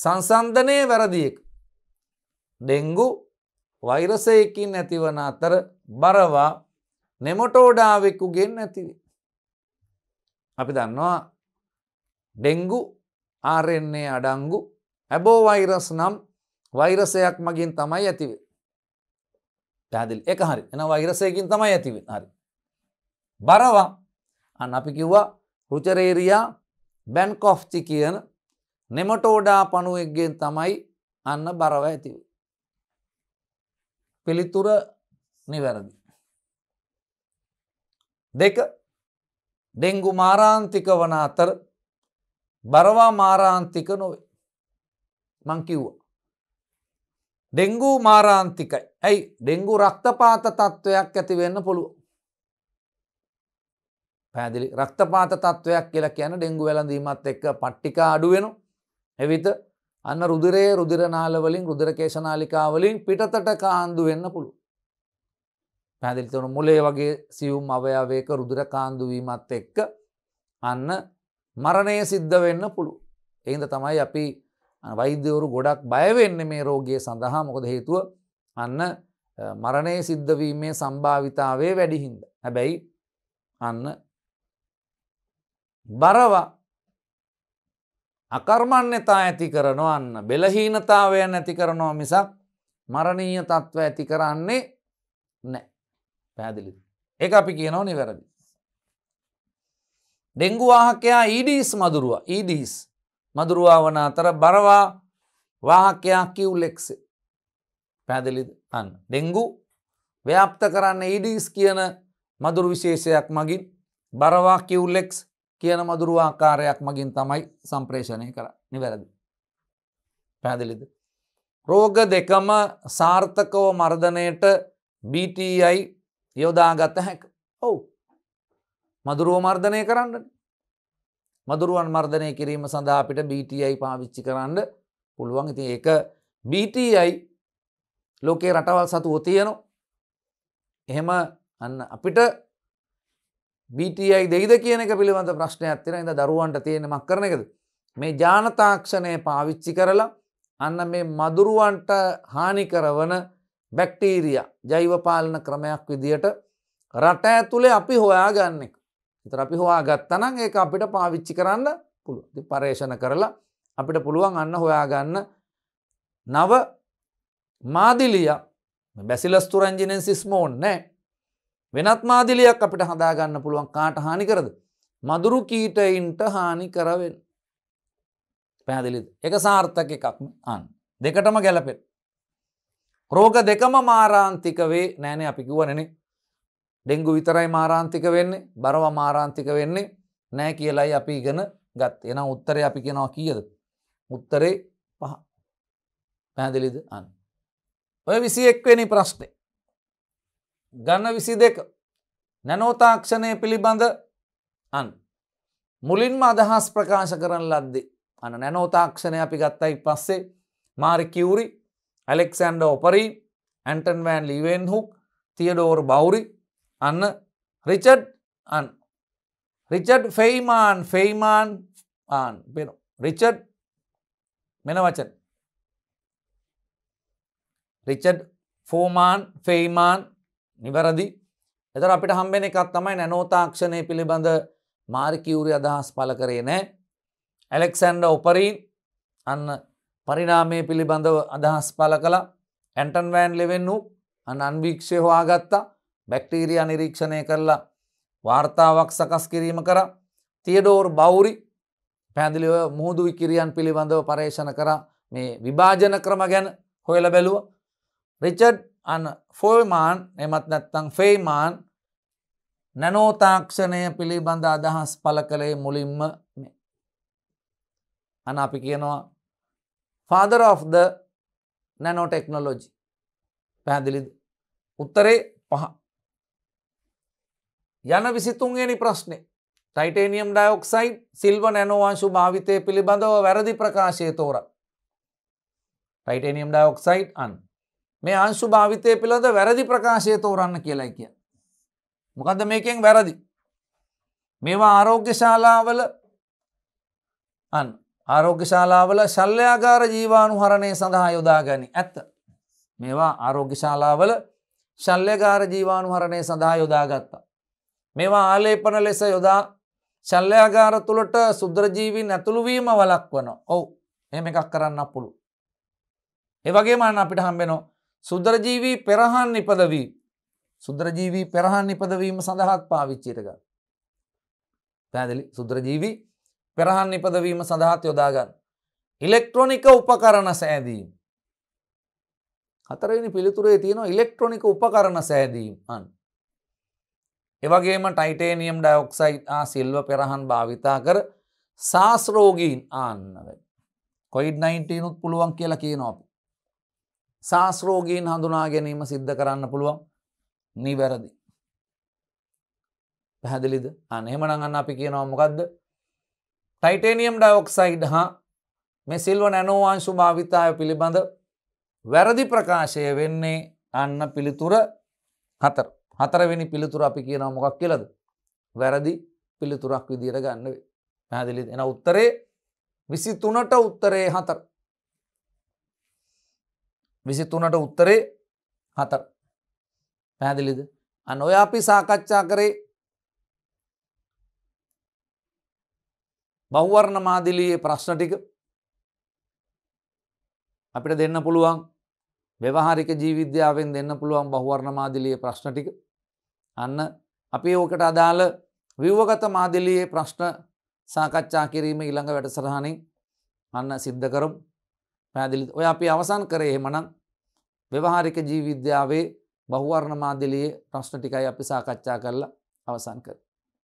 සංසන්ධනය වැරදියෙක්. ඩෙංගු වෛරසයකින් ඇතිවන අතර බරවා නෙමොටෝඩාවෙක්කුගෙන් ඇතිවේ. අපි දන්නවා ඩෙංගු ආරෙන්නේ අඩංගු ඇබෝ වෛරස් නම් වෛරසයක් මගින් තමයි ඇතිවේ. පැදිල් එක හරි එන වෛරසයකින් තමයි ඇතිවේ හරි. බරවා අන්න අපි කිව්වා රුචරේරයා බැන්කොෆ්ති කියන නෙමටෝඩා පණුවක්ගෙන් තමයි අන්න බරව ඇතිව. පිළිතුර නිවැරදි. දෙක ඩෙංගු මාරාන්තික වන අතර බරවා මාරාන්තික නොවේ. මංකිව්වා. ඩෙංගූ මාරාන්තිකයි ඇයි ඩෙංගු රක්තපාත තත්ත්වයක් ඇතිවෙන්න පුළුව. පැදිලි රක්තපාත තත්ත්වයක් කියලා කියන ඩෙංගු වැලඳීමත් එක්ක පට්ටිකා අඩුවෙනු එවිත අන්න රුදුරේ රුදුරනාලවලින් රුදුරකේශනාලිකාවලින් පිටතට කාන්දු වෙන්න පුළුව. පැදිලිතවන මුලේ වගේ සියුම් අවයාවේක රුදුර කාන්දුවීමත් එක්ක අන්න මරණය සිද්ධ වෙන්න පුළු. එහිද තමයි අපි වෛද්‍යවරු ගොඩක් බයවෙන්න මේ රෝගය සඳහා මොකද හේතුව අන්න මරණය සිද්ධවීමේ සම්භාවිතාවේ වැඩිහින්ද. හැබැයි අන්න බරවා අකර්මන්්‍යතා ඇති කරනවා අන්න බෙලහීනතාවයන් ඇති කරනවා මිසක් මරණීය තත්ත්ව ඇති කරන්නේ නෑ පැදිලි. ඒ අපි කියනව නිවැරදි. ඩෙංගුවාහකයා ඊඩීස් මදුරුව ඊඩීස් මදුරුවා වන අතර බරවා වාහකයා කිව්ලෙක්සේ පැදිලි අන්න ඩෙංගු ව්‍යාප්ත කරන්න ඊඩීස් කියන මදුරු විශේෂයක් මගින් බරවා කිව්ලෙක්ස් කියන මදුරුවාකාරයක් මගින් තමයි සම්ප්‍රේෂණය කර නිවැරදි. පැදිලිද. රෝග දෙකම සාර්ථකව මර්ධනයට BTI යොදාගත හැක ඔවු මදුරුව මර්ධනය කරන්න. මදුරුවන් මර්ධනය කිරීම සඳහා අපිට BTI පාවිච්චි කරන්න පුළුවන් ඉතින් ඒ BTI ලෝකේ රටවල් සතු ෝතියනො එහෙම අන්න අපිට BTI දෙයිද කියන එක පිළිබඳ ප්‍රශ්නය ඇතින ඉඳ දරුවන්ට තියෙන මක් කරන එකද මේ ජානතාක්ෂණය පාවිච්චි කරලා අන්න මේ මදුරුවන්ට හානි කරවන බැක්ටීරිය ජෛවපාලන ක්‍රමයක් විදියට රට ඇතුළේ අපි හොයා ගන්නෙක් එතර අපි හොවා ගත්තනම් ඒ අපිට පාවිච්චි කරන්න පුළුව පර්ේෂණ කරලා අපිට පුළුවන් අන්න හොයාගන්න නව මාදිලිය බැසිලස්තුරංජිනෙන් සිස්මෝන් නෑ වෙනත් මාදිලියක් අපිට හදාගන්න පුළුවන් කාට හානි කරද මදුරු කීටයින්ට හානි කරවෙන් පැදිලිද එක සාර්ථක එකක්ම අන් දෙකටම ගැලපෙන් රෝග දෙකම මාරාන්තික වේ නෑනේ අපි කිවනනේ ඩෙංගු විතරයි මාරාන්තික වෙන්නේ බරව මාරාන්තික වෙන්නේ නෑ කියලයි අපි ඉගෙන ගත් එනම් උත්තරය අපි කෙනවා කියද. උත්තරේ පහ පැහැදිලිද අන්න. ඔය විසි එක්වෙනි ප්‍රශ්නය. ගන්න විසි දෙක නැනෝතාක්ෂණය පිළිබඳ අන්. මුලින්ම අදහස් ප්‍රකාශ කරන ලද්දේ අන නැනෝතාක්ෂණය අපි ගත්තයි පස්සේ මාරිකිවරි ඇලෙක්සන්ඩ ඔපරී ඇන්ටන්වෑන් ලිවෙන් හුක් තියඩෝර් බෞරි අන්න රිචඩ් අන් රිචඩ් ෆෙයිමාන් ෆෙයිමාන් ආන් පෙන රිචඩ් මෙන වචන රිචඩ් ෆෝමාන් ෆෙයිමාන් නිවැරදි එතර අපිට හම්බෙන එකක් තමයි නැනෝතාක්ෂණය පිළිබඳ මාර්කිවරි අදහස් පල කරේ නෑ ඇලෙක්සන්ඩ ඔපරීන් අන්න පරිනාමය පිළිබඳව අදහස් පල කළ ඇන්ටන් වෑන් ලෙවෙන්නු අන් අන්භීක්ෂය හොයාගත්තා බැක්ටීරියා නිරීක්ෂණය කරලා වාර්තාවක් සකස් කිරීම කර තියඩෝර් බෞරි පැදිලිව මුහුදු ඉකිරියන් පිළිබඳව පර්ේෂණ කර මේ විභාජන ක්‍රම ගැන හොයල බැලුව රිචඩ් අන් ෆෝල්මාන් එමත් නැත්තං ෆේමාන් නැනෝතාක්ෂණය පිළිබඳ අදහස් පල කළේ මුලින්ම අන අපි කියනවා ෆාදර of the නැනෝටෙක්නොලෝජි පැදිලිද උත්තරේ පහ යන විසිතුන්ගනි ප්‍රශ්නය ටයිටේනියම් ඩයොක්සයි් සිල්ව නැනෝවාංශු භාවිතය පිළිබඳව වැරදි ප්‍රකාශය තෝර. ටයිටේනියම් ඩයොක්සයි් අන් මේ අංශු භාවිතය පිළඳ වැරදි ප්‍රකාශය තෝරන්න කියලයි කිය. මොකද මේකෙන් වැරදි. මේවා ආරෝග්‍ය ශාලාවල අන් ආරෝග්‍ය ශාලාවල ශල්්‍යයාගාර ජීවානු හරණය සඳහා යොදා ගැනි ඇත්ත. මේවා ආරෝග්‍ය ශාලාවල ශල්්‍යගාර ජීවානු හරණය සඳහා යොදාගත්තා. මේවා ආලේපන ලෙස යොදා ශල්්‍යයාගාර තුළට සුද්‍රජීවින් ඇතුළුවීම වලක්වන ඔවු එම එකක් කරන්න පුළු. එවගේ මාන අපිට හම්බෙනෝ සුද්‍රජීවී පෙරහන් නිපදවී සුද්‍රජීවී පෙරහන් නිපදවීම සඳහත් පාවිච්චිරක. පැදලි සුද්‍රජීවී පෙරහන් නිපදවීම සඳහත් යොදාගන්න. ඉලෙක්ට්‍රොනික උපකරණ සෑදීම්. හතරනි පිළිතුරේ තියෙන ඉලෙක්ට්‍රොනික උපකරණ සෑදීම් අන්න. එවගේම ටයිටේනියම් ඩයොක්සයි් ආ සිල්ව පෙරහන් භාවිතා කර සාස්රෝගීන් ආන්නව. කොයිඩ්19නුත් පුළුවන් කියලා කියනොප. සාස්රෝගීන් හඳුනා ගැනීම සිද්ධ කරන්න පුළුවන් නිවැරදි. පැහැදිලිද අනෙමනගන්න අපි කියනවා මොකක්ද ටයිටේනියම් ඩයොක්සයිඩ් හා මේ සිල්ව නැනෝවාංශු භාවිතාය පිළිබඳ වැරදි ප්‍රකාශය වෙන්නේ අන්න පිළිතුර හතර. හතරවෙනි පිළිතුර අපි කියනවා මොකක් කියලද. වැරදි පිළිතුරක් විදිර ගන්නවේ. පැදිලි එන උත්තරේ විසි තුනට උත්තරේ හතර. විසි තුනට උත්තරේ හතර. පැදිලිද අන ඔය අපි සාකච්ඡා කරේ බෞවර්ණ මාදිලියේ ප්‍රශ්න ටික අපිට දෙන්න පුළුවන් ව්‍යවහාරික ජීවිද්‍යාවෙන් දෙන්න පුළුවන් බහුවර්ණ මාදිලියේ ප්‍රශ්න ටික අන්න අපි ඕකට අදාළ ව්‍යවගත මාදිලියේ ප්‍රශ්න සාකච්ඡා කිරීම ඊළඟ වැඩසටහනින් අන්න සිද්ධ කරමු. පැහැදිලි. ඔය අපි අවසන් කරේ එහෙමනම් ව්‍යවහාරික ජීව විද්‍යාවේ බහුවර්ණ මාදිලියේ ප්‍රශ්න ටිකයි අපි සාකච්ඡා කරලා අවසන් කරමු.